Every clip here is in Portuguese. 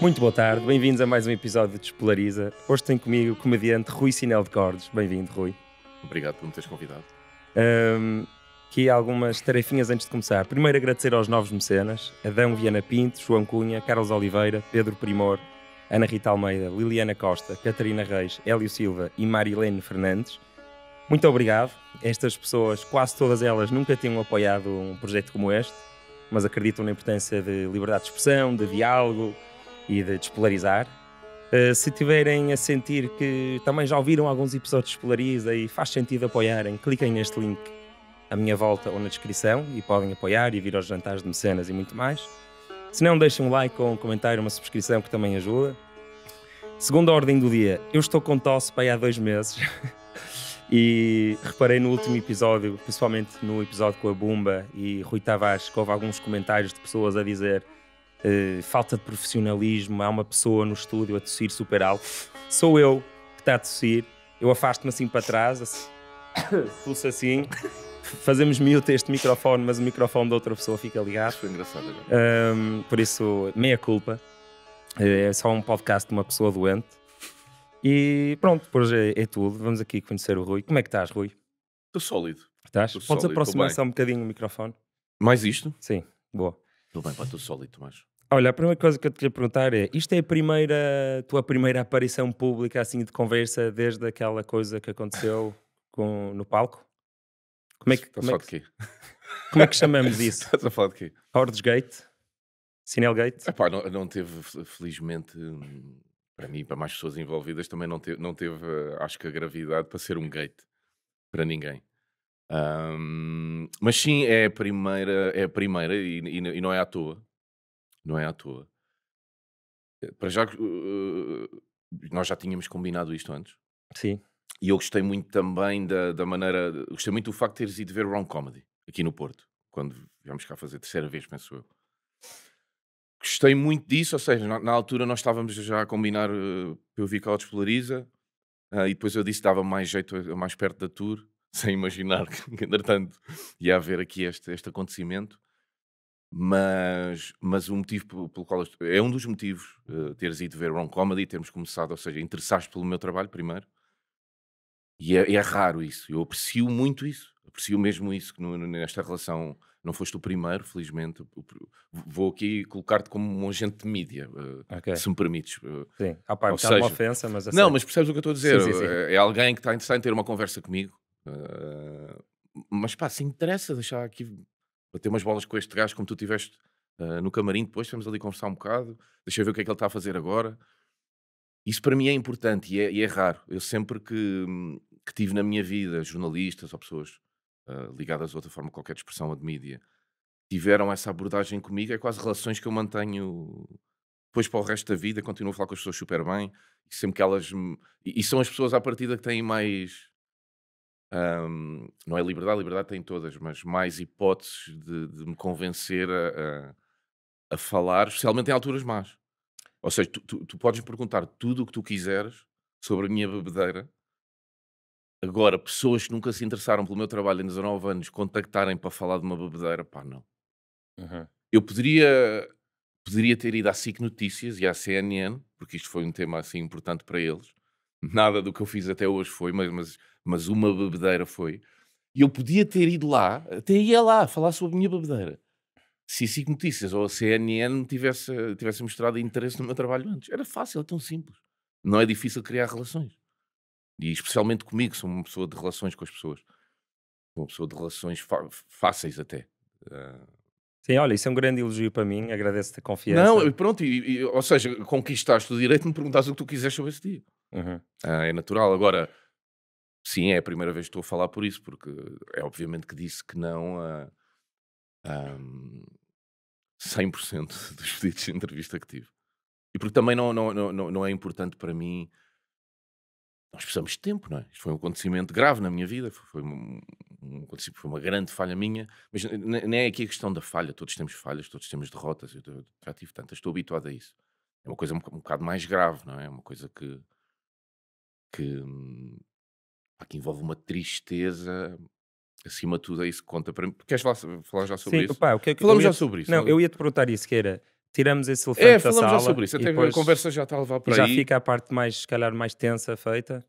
Muito boa tarde, bem-vindos a mais um episódio de Despolariza. Hoje tenho comigo o comediante Rui Sinel de Cordes. Bem-vindo, Rui. Obrigado por me teres convidado. Um, aqui algumas tarefinhas antes de começar. Primeiro, agradecer aos novos mecenas: Adão Viana Pinto, João Cunha, Carlos Oliveira, Pedro Primor, Ana Rita Almeida, Liliana Costa, Catarina Reis, Hélio Silva e Marilene Fernandes. Muito obrigado. Estas pessoas, quase todas elas, nunca tinham apoiado um projeto como este, mas acreditam na importância de liberdade de expressão, de diálogo e de despolarizar. Uh, se tiverem a sentir que também já ouviram alguns episódios de Polariza e faz sentido apoiarem, cliquem neste link à minha volta ou na descrição e podem apoiar e vir aos jantares de mecenas e muito mais. Se não, deixem um like ou um comentário, uma subscrição que também ajuda. Segunda ordem do dia, eu estou com tosse para aí há dois meses e reparei no último episódio, principalmente no episódio com a Bumba e Rui Tavares, que houve alguns comentários de pessoas a dizer eh, falta de profissionalismo, há uma pessoa no estúdio a tossir super alto. Sou eu que está a tossir, eu afasto-me assim para trás, assim, pulso assim, fazemos mute este microfone, mas o microfone da outra pessoa fica ligado. Isso foi engraçado. Um, por isso, meia culpa. Eh, é só um podcast de uma pessoa doente. E pronto, por hoje é, é tudo. Vamos aqui conhecer o Rui. Como é que estás, Rui? Estou sólido. Estás? Podes aproximar-se um bocadinho o microfone? Mais isto? Sim, boa. Tudo bem, sólido, Olha, a primeira coisa que eu te queria perguntar é: isto é a primeira, tua primeira aparição pública assim de conversa desde aquela coisa que aconteceu com, no palco? Como é que. como é que, como é que chamamos isso? Estás a falar de quê? Ordesgate? Sinelgate? Epá, não, não teve, felizmente, para mim, para mais pessoas envolvidas, também não teve, não teve eh, acho que a gravidade para ser um gate para ninguém. Um, mas sim, é a primeira, é a primeira e, e, e, não é à toa. Não é à toa. Eh, para já, uh, nós já tínhamos combinado isto antes. Sim. E eu gostei muito também da, da maneira. Gostei muito do facto de teres ido ver Wrong Comedy aqui no Porto, quando viemos cá fazer a terceira vez, penso eu. Gostei muito disso, ou seja, na, na altura nós estávamos já a combinar uh, eu vi que a Despolariza, uh, e depois eu disse que estava mais jeito mais perto da tour sem imaginar que, entretanto, ia haver aqui este, este acontecimento. Mas, mas o motivo pelo qual. É um dos motivos uh, teres ido ver Ron Comedy, termos começado, ou seja, interessaste pelo meu trabalho primeiro. E é, é, raro isso. Eu aprecio muito isso. Aprecio mesmo isso, que no, nesta relação não foste o primeiro, felizmente. Vou aqui colocar-te como um agente de mídia, eh, okay. se me permites. Eh. Sim, ah, pá, ou é seja, uma ofensa, mas... assim... Não, mas percebes o que eu estou a dizer? Sim, sim, sim. É alguém que está interessado em ter uma conversa comigo, ah, mas pá, se interessa deixar aqui bater umas bolas com este gajo, como tu tiveste uh, no camarim depois, estamos ali conversar um bocado, deixa eu ver o que é que ele está a fazer agora. Isso para mim é importante e é, e é raro. Eu sempre que, que, tive na minha vida jornalistas ou pessoas uh, ligadas a outra forma qualquer de expressão ou de mídia tiveram essa abordagem comigo, é quase relações que eu mantenho depois para o resto da vida, continuo a falar com as pessoas super bem, sempre que elas me... e, e são as pessoas à partida que têm mais um, não é liberdade, liberdade tem todas, mas mais hipóteses de, de me convencer a, a, a, falar, especialmente em alturas más. Ou seja, tu, tu, tu podes perguntar tudo o que tu quiseres sobre a minha bebedeira. Agora, pessoas que nunca se interessaram pelo meu trabalho em 19 anos contactarem para falar de uma bebedeira, pá, não. Uhum. Eu poderia, poderia ter ido à SIC Notícias e à CNN, porque isto foi um tema assim importante para eles, Nada do que eu fiz até hoje foi, mas, mas, mas uma bebedeira foi. E eu podia ter ido lá, até ia lá falar sobre a minha bebedeira. Se a CIC Notícias ou a CNN tivesse, tivesse mostrado interesse no meu trabalho antes. Era fácil, é tão simples. Não é difícil criar relações. E especialmente comigo, sou uma pessoa de relações com as pessoas. Uma pessoa de relações fáceis até. Ah. Sim, olha, isso é um grande elogio para mim, agradeço-te a confiança. Não, pronto, e, e, ou seja, conquistaste o direito de me perguntares o que tu quiseres sobre esse dia. Uhum. Ah, é natural. Agora, sim, é a primeira vez que estou a falar por isso, porque é obviamente que disse que não a, a 100% dos pedidos de entrevista que tive. E porque também não, não, não, não é importante para mim. Nós precisamos de tempo, não é? Isto foi um acontecimento grave na minha vida, foi, um, um foi uma grande falha minha, mas nem é aqui a questão da falha, todos temos falhas, todos temos derrotas, eu já tive tantas, estou habituado a isso. É uma coisa um, um bocado mais grave, não é? É uma coisa que que, hum, que envolve uma tristeza acima de tudo, é isso que conta para mim. Queres falar, falar já sobre Sim, isso? Opa, é falamos já sobre isso. Não, não, é? eu ia te perguntar isso, que era. Tiramos esse é, elefante é, da sala. É, falamos já sobre isso. Até depois, a conversa já está a levar para já aí. Já fica a parte mais, se calhar, mais tensa feita.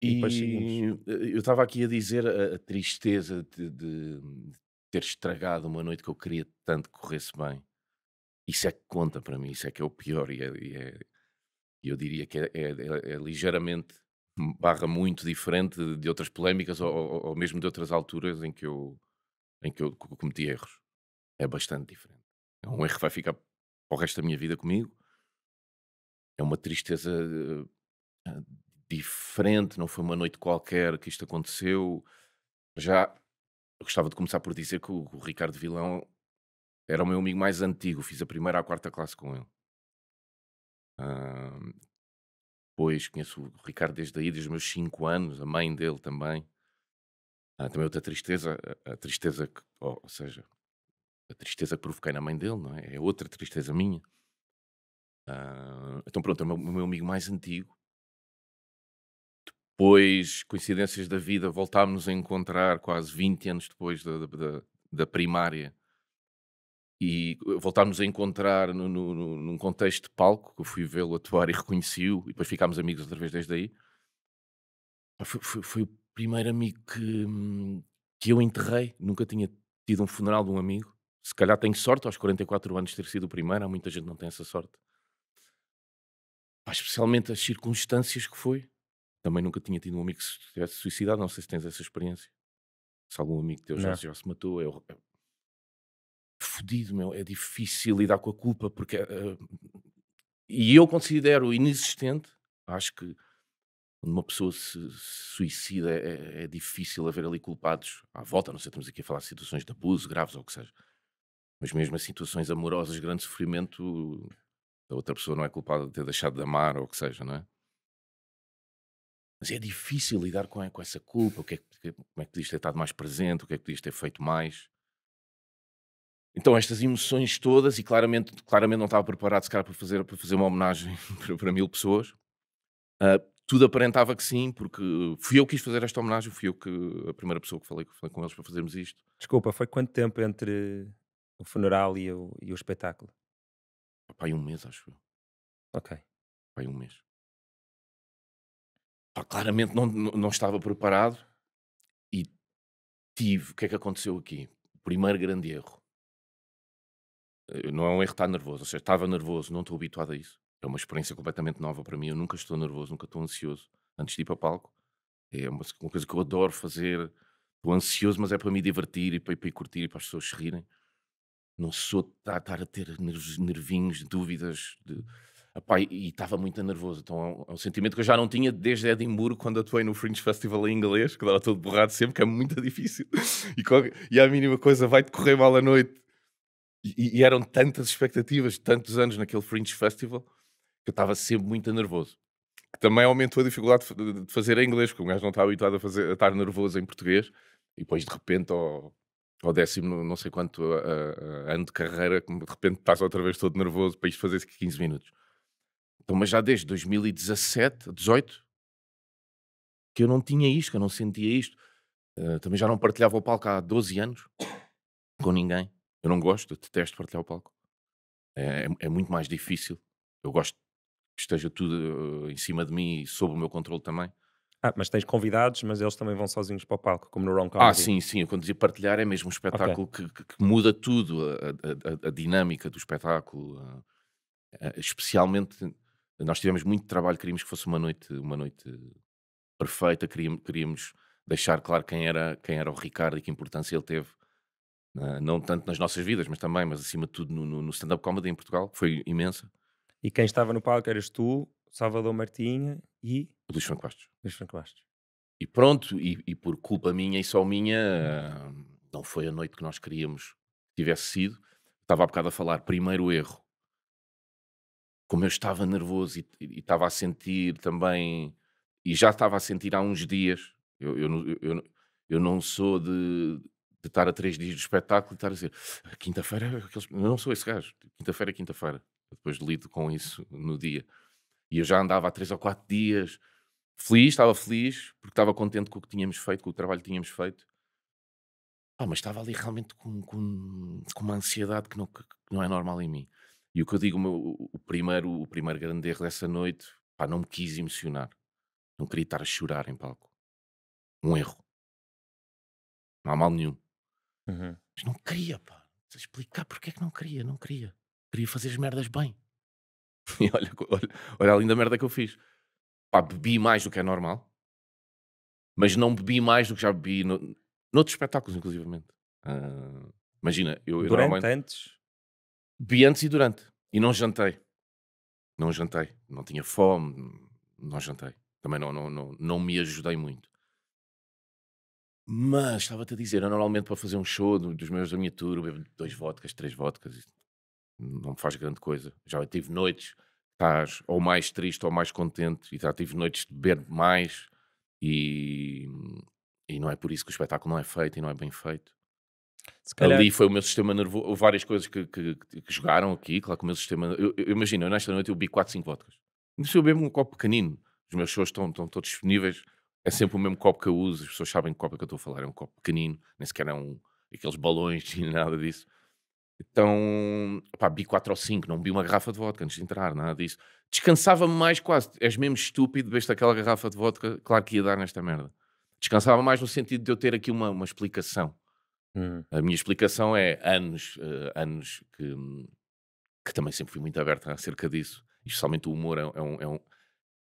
E, e eh, eu estava aqui a dizer a, a tristeza de, de, ter estragado uma noite que eu queria tanto que corresse bem. Isso é que conta para mim, isso é que é o pior. E, é, e é, eu diria que é ligeiramente barra muito diferente de outras polémicas ou, ou, mesmo de outras alturas em que eu, em que eu cometi erros. É bastante diferente. É um erro que vai ficar para o resto da minha vida comigo. É uma tristeza eh, diferente, não foi uma noite qualquer que isto aconteceu. Já gostava de começar por dizer que o, o Ricardo Vilão era o meu amigo mais antigo, fiz a primeira à quarta classe com ele. Uh, depois conheço o Ricardo desde aí, desde os meus 5 anos, a mãe dele também. Ah, também outra tristeza, a, tristeza que, ou seja, a tristeza que provoquei na mãe dele, não é? É outra tristeza minha. Ah, então pronto, é o meu, meu, amigo mais antigo. Depois, coincidências da vida, voltámos-nos a encontrar quase 20 anos depois da, da, da primária e voltámos a encontrar no, no, num contexto de palco, que eu fui vê-lo atuar e reconheci-o, e depois ficámos amigos outra vez desde aí. Foi, foi, foi, o primeiro amigo que, hum, que eu enterrei, nunca tinha tido um funeral de um amigo. Se calhar tenho sorte aos 44 anos de ter sido o primeiro, há muita gente não tem essa sorte. especialmente as circunstâncias que foi. Também nunca tinha tido um amigo que se tivesse suicidado, não sei se tens essa experiência. Se algum amigo teu já, já se matou, é é fodido, meu. É difícil lidar com a culpa, porque. Uh, e eu considero inexistente. Acho que quando uma pessoa se suicida é, é, difícil haver ali culpados à volta. Não sei, estamos aqui a falar de situações de abuso graves ou o que seja. Mas mesmo as assim, situações amorosas, grande sofrimento, a outra pessoa não é culpada de ter deixado de amar ou o que seja, não é? Mas é difícil lidar com, com essa culpa. O que é, como é que podias ter estado mais presente? O que é que podias ter feito mais? Então, estas emoções todas, e claramente, claramente não estava preparado, se calhar, para fazer, para fazer uma homenagem para, para mil pessoas. Uh, tudo aparentava que sim, porque fui eu que quis fazer esta homenagem, fui eu que a primeira pessoa que falei, que falei com eles para fazermos isto. Desculpa, foi quanto tempo entre o funeral e o, e o espetáculo? Pai, um mês, acho eu. Ok. Pai, um mês. Pá, claramente não, não, não estava preparado e tive. O que é que aconteceu aqui? primeiro grande erro eh, não é um erro estar nervoso, ou seja, estava nervoso, não estou habituado a isso. É uma experiência completamente nova para mim. Eu nunca estou nervoso, nunca estou ansioso antes de ir para palco. É uma, uma coisa que eu adoro fazer. Estou ansioso, mas é para me divertir e para, para ir curtir e para as pessoas se rirem. Não sou a estar a ter nervinhos, dúvidas. De... Epá, e estava muito nervoso. Então é, é um, sentimento que eu já não tinha desde Edimburgo, quando atuei no Fringe Festival em inglês, que dava todo borrado sempre, que é muito difícil. E, qualquer, e a mínima coisa vai-te correr mal à noite e, e, eram tantas expectativas, tantos anos naquele Fringe Festival, que eu estava sempre muito nervoso. Que também aumentou a dificuldade de fazer em inglês, porque o gajo não está habituado a, fazer, a estar nervoso em português. E depois, de repente, ao, ao décimo, não sei quanto a, a, ano de carreira, de repente estás outra vez todo nervoso para isto fazer 15 minutos. Então, mas já desde 2017, 2018 que eu não tinha isto, que eu não sentia isto. Uh, também já não partilhava o palco há 12 anos com ninguém. Eu não gosto, eu detesto partilhar o palco. É, é, é muito mais difícil. Eu gosto que esteja tudo uh, em cima de mim e sob o meu controle também. Ah, mas tens convidados, mas eles também vão sozinhos para o palco, como no Ron ah, Comedy. Ah, sim, sim. Quando dizia partilhar, é mesmo um espetáculo okay. que, que, muda tudo, a, a, a dinâmica do espetáculo. A, eh, eh, especialmente, nós tivemos muito trabalho, queríamos que fosse uma noite, uma noite perfeita, queríamos, queríamos deixar claro quem era, quem era o Ricardo e que importância ele teve né, não tanto nas nossas vidas, mas também, mas acima de tudo no, no stand-up comedy em Portugal, foi imensa. E quem estava no palco eras tu, Salvador Martinha e... O Luís Franco Bastos. Luís Franco Bastos. E pronto, e, e, por culpa minha e só minha, uhum. ah, não foi a noite que nós queríamos que tivesse sido. Estava há bocado a falar, primeiro erro. Como eu estava nervoso e, e estava a sentir também, e já estava a sentir há uns dias, eu, eu, eu, eu não sou de, de estar a três dias do espetáculo e estar a dizer ah, quinta-feira, aqueles... não sou esse gajo, tipo, quinta-feira é quinta-feira. Depois lido com isso no dia. E eu já andava há três ou quatro dias feliz, estava feliz, porque estava contente com o que tínhamos feito, com o trabalho que tínhamos feito. Ah, mas estava ali realmente com, com, com uma ansiedade que não, que não, é normal em mim. E o que eu digo, o, meu, o, primeiro, o primeiro grande erro dessa noite, pá, não me quis emocionar. Não queria estar a chorar em palco. Um erro. Não há mal nenhum. Uhum. Mas não queria, pá. Não explicar porque é que não queria, não queria. Queria fazer as merdas bem. E olha, olha, olha a linda merda que eu fiz. Pá, bebi mais do que é normal, mas não bebi mais do que já bebi no, noutros espetáculos, inclusivamente. Uh, imagina, eu, eu durante, antes? Bebi antes e durante. E não jantei. Não jantei. Não tinha fome, não jantei. Também não, não, não, não me ajudei muito. Mas estava-te a dizer, eu normalmente para fazer um show dos meus da minha tour, bebo dois vodkas, três vodkas, não faz grande coisa. Já tive noites, estás ou mais triste ou mais contente, e já tive noites de beber mais, e, e não é por isso que o espetáculo não é feito e não é bem feito. Calhar... Ali foi o meu sistema nervoso, várias coisas que, que, que, jogaram aqui, claro que o meu sistema. Eu, eu imagino, nesta noite eu bebi 4, 5 vodkas. Se eu bebo um copo pequenino, os meus shows estão, estão todos disponíveis é sempre o mesmo copo que eu uso, as pessoas sabem que copo é que eu estou a falar, é um copo pequenino, nem sequer é um, aqueles balões nem nada disso. Então, pá, bi 4 ou 5, não bi uma garrafa de vodka antes de entrar, nada disso. Descansava-me mais quase, és mesmo estúpido, besta aquela garrafa de vodka, claro que ia dar nesta merda. Descansava mais no sentido de eu ter aqui uma, uma explicação. Hum. A minha explicação é anos, uh, anos que, que também sempre fui muito aberta acerca disso, especialmente o humor é, é, um, é, um,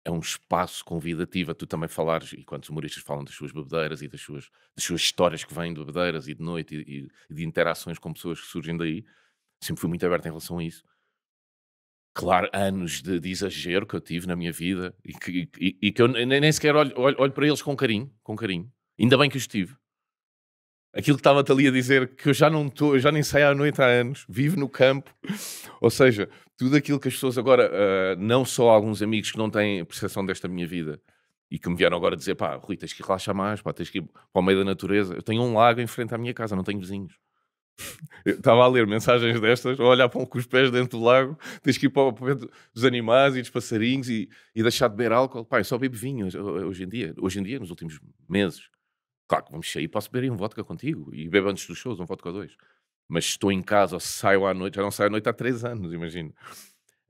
é um espaço convidativo a tu também falares, e quando os humoristas falam das suas bebedeiras e das suas, das suas histórias que vêm de bebedeiras e de noite e, e, de interações com pessoas que surgem daí, sempre fui muito aberto em relação a isso. Claro, anos de, de exagero que eu tive na minha vida e que, e, e que eu nem, nem sequer olho, olho, olho, para eles com carinho, com carinho. Ainda bem que os tive aquilo que estava-te ali a dizer, que eu já não estou, já nem saio à noite há anos, vivo no campo, ou seja, tudo aquilo que as pessoas agora, uh, não só alguns amigos que não têm percepção desta minha vida e que me vieram agora dizer, pá, Rui, tens que relaxar mais, pá, tens que ir para o meio da natureza. Eu tenho um lago em frente à minha casa, não tenho vizinhos. Eu estava a ler mensagens destas, a olhar para um com os pés dentro do lago, tens que ir para o perto dos animais e dos passarinhos e, e deixar de beber álcool. Pá, eu só bebo vinho hoje, hoje em dia, hoje em dia, nos últimos meses. Claro que vamos sair, posso beber um vodka contigo e bebo antes dos shows um vodka ou dois. Mas estou em casa, saio à noite, já não saio à noite há três anos, imagino.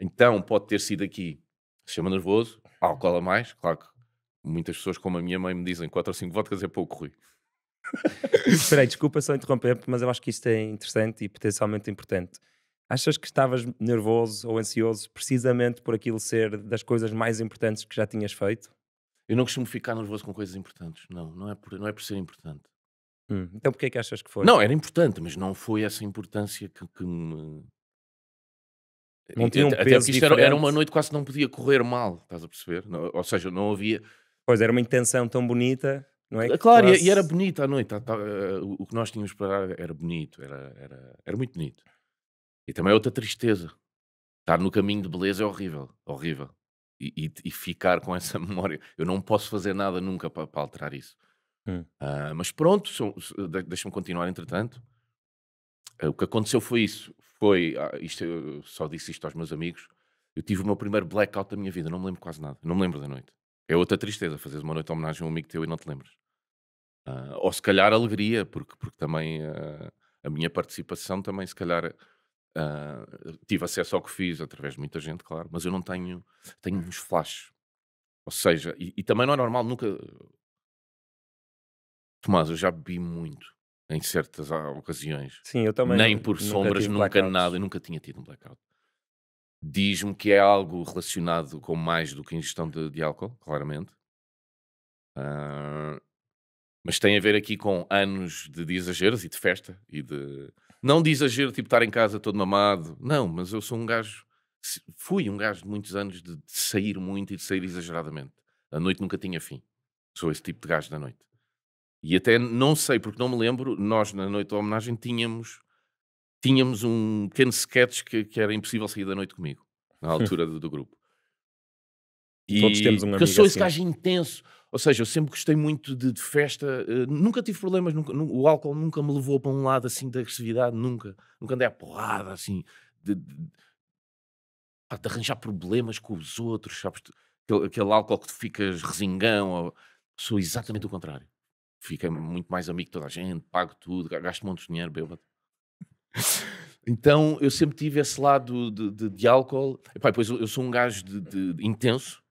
Então pode ter sido aqui. Se chama nervoso, álcool a mais, claro que muitas pessoas, como a minha mãe, me dizem quatro ou cinco vodkas é pouco, ruim. Espera aí, desculpa só interromper, mas eu acho que isto é interessante e potencialmente importante. Achas que estavas nervoso ou ansioso precisamente por aquilo ser das coisas mais importantes que já tinhas feito? Eu não costumo ficar nervoso com coisas importantes, não, não é por, não é por ser importante. Hum, então porquê é que achas que foi? Não, era importante, mas não foi essa importância que, que me... Não tinha um peso até era, era, uma noite que quase não podia correr mal, estás a perceber? Não, ou seja, não havia... Pois, era uma intenção tão bonita, não é? Eh, claro, e era bonita a noite. Tá, tá, eh, o que nós tínhamos para era bonito, era, era, era muito bonito. E também outra tristeza. Estar no caminho de beleza é horrível, horrível e, e, e, ficar com essa memória. Eu não posso fazer nada nunca para, para alterar isso. Hum. Uh, mas pronto, deixa-me continuar entretanto. Uh, o que aconteceu foi isso. Foi, uh, isto, eu só disse isto aos meus amigos. Eu tive o meu primeiro blackout da minha vida, não me lembro quase nada, não me lembro da noite. É outra tristeza, fazeres uma noite de homenagem a um amigo teu e não te lembras. ou se calhar alegria, porque, porque também a minha participação também se calhar Uh, tive acesso ao que fiz através de muita gente, claro, mas eu não tenho, tenho uns flashes. Ou seja, e, e, também não é normal nunca. Tomás, eu já bebi muito em certas ocasiões. Sim, eu também. Nem por nunca sombras, nunca blackouts. nada, eu nunca tinha tido um blackout. Diz-me que é algo relacionado com mais do que ingestão de, de álcool, claramente. Uh, mas tem a ver aqui com anos de, de exageros e de festa e de não de exagero, tipo estar em casa todo mamado. Não, mas eu sou um gajo. Fui um gajo de muitos anos de, de sair muito e de sair exageradamente. A noite nunca tinha fim. Sou esse tipo de gajo da noite. E até não sei, porque não me lembro, nós na noite da homenagem tínhamos tínhamos um pequeno sketch que, que era impossível sair da noite comigo, na altura do, do grupo. E Todos temos um amigo eu sou esse assim. gajo intenso. Ou seja, eu sempre gostei muito de, de festa, uh, nunca tive problemas, nunca, nu, o álcool nunca me levou para um lado assim de agressividade, nunca. Nunca andei a porrada assim, de, de, de arranjar problemas com os outros, sabes? Aquele, aquele álcool que tu ficas resingão, ou... sou exatamente o contrário. Fiquei muito mais amigo de toda a gente, pago tudo, gasto um monte de dinheiro, bêbado. então eu sempre tive esse lado de, de, de álcool. pai pois eu, eu, sou um gajo de, intenso,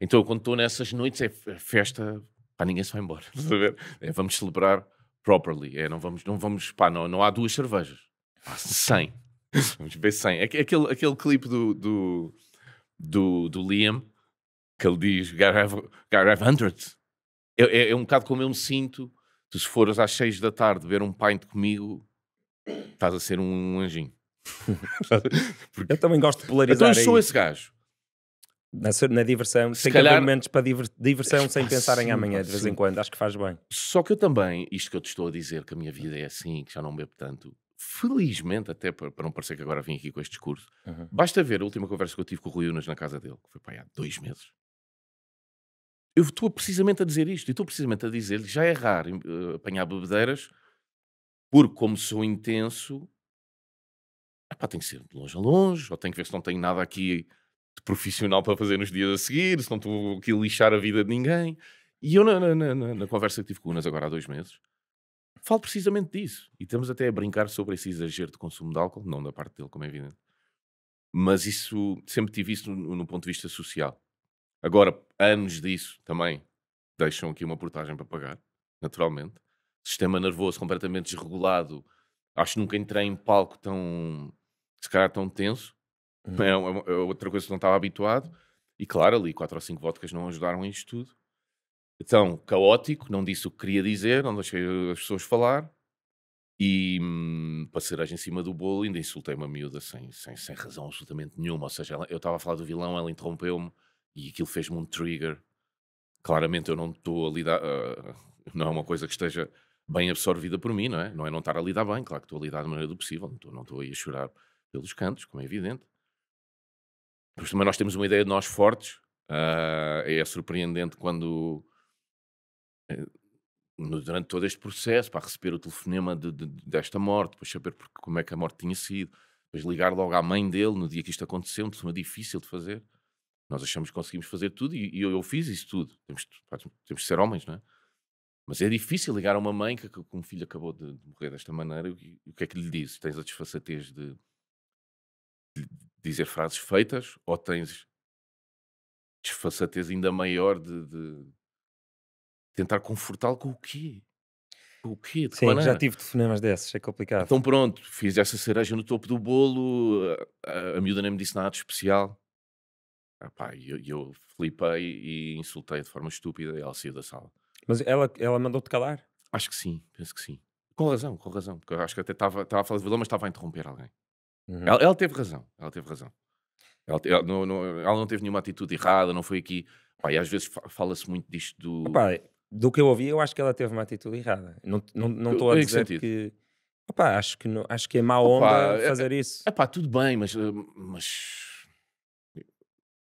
então, quando estou nessas noites, é, é festa, pá, ninguém se vai embora. É, vamos celebrar properly. É, não vamos, não vamos, pá, não, não há duas cervejas. Há 100. vamos ver 100. Aquele, aquele clipe do, do, do, do Liam, que ele diz, gotta have, gotta have 100. É, é, é, um bocado como eu me sinto. Tu se fores às 6 da tarde ver um pint comigo, estás a ser um anjinho. Porque... Eu também gosto de polarizar. Então eu sou aí. esse gajo na, na diversão, se tem calhar... que momentos para diver, diversão sem ah, pensar sim, em amanhã, de vez sim. em quando, acho que faz bem. Só que eu também, isto que eu te estou a dizer, que a minha vida é assim, que já não bebo tanto, felizmente, até para, para não parecer que agora vim aqui com este discurso, uhum. basta ver a última conversa que eu tive com o Rui Unas na casa dele, que foi para há dois meses. Eu estou precisamente a dizer isto, e estou precisamente a dizer-lhe, já é raro uh, apanhar bebedeiras, porque como sou intenso, epá, tem que ser de longe a longe, ou tem que ver se não tenho nada aqui de profissional para fazer nos dias a seguir, se não estou aqui a lixar a vida de ninguém. E eu, na, na, na, na conversa que tive com o Unas agora há dois meses, falo precisamente disso. E estamos até a brincar sobre esse exagero de consumo de álcool, não da parte dele, como é evidente. Mas isso, sempre tive isso no, no ponto de vista social. Agora, anos disso também deixam aqui uma portagem para pagar, naturalmente. Sistema nervoso completamente desregulado. Acho que nunca entrei em palco tão, se calhar, tão tenso. Uhum. é, é, é outra coisa que não estava habituado. E claro, ali quatro ou cinco vodkas não ajudaram em isto tudo. Então, caótico, não disse o que queria dizer, não deixei as pessoas falar. E passei hum, para em cima do bolo, ainda insultei uma miúda sem, sem, sem razão absolutamente nenhuma. Ou seja, ela, eu estava a falar do vilão, ela interrompeu-me e aquilo fez-me um trigger. Claramente eu não estou a lidar. Uh, não é uma coisa que esteja bem absorvida por mim, não é? Não é não estar a lidar bem, claro que estou a lidar da maneira do possível, não estou, não estou aí a chorar pelos cantos, como é evidente. Porque também nós temos uma ideia de nós fortes. Uh, é surpreendente quando. Uh, durante todo este processo, para receber o telefonema de, de, desta morte, depois saber porque, como é que a morte tinha sido, depois ligar logo à mãe dele no dia que isto aconteceu, um telefonema difícil de fazer. Nós achamos que conseguimos fazer tudo e, e eu, eu, fiz isso tudo. Temos, temos de ser homens, não é? Mas é difícil ligar a uma mãe que, que um filho acabou de, de morrer desta maneira e, e, o que é que lhe diz? Tens a desfaçatez de, de dizer frases feitas ou tens desfaçatez ainda maior de, de tentar confortá-lo com o quê? Com o quê? De Sim, já tive telefonemas desses, é complicado. Então pronto, fiz essa cereja no topo do bolo, a, a, a miúda nem me disse nada de especial. Epá, ah eu, eu flipei e insultei de forma estúpida e ela saiu da sala. Mas ela, ela mandou-te calar? Acho que sim, penso que sim. Com razão, com razão, porque eu acho que até estava a falar de vilão, mas estava a interromper alguém. Uhum. Ela, ela, teve razão, ela teve razão. Ela, ela, não, não, ela, não, teve nenhuma atitude errada, não foi aqui. Pá, e às vezes fala-se muito disto do. Opa, do que eu ouvi, eu acho que ela teve uma atitude errada. Não estou não, não, a dizer que. que... Opa, acho que, não, acho que é má onda Opa, é, é, fazer é, isso. É, epá, tudo bem, mas, eh, mas...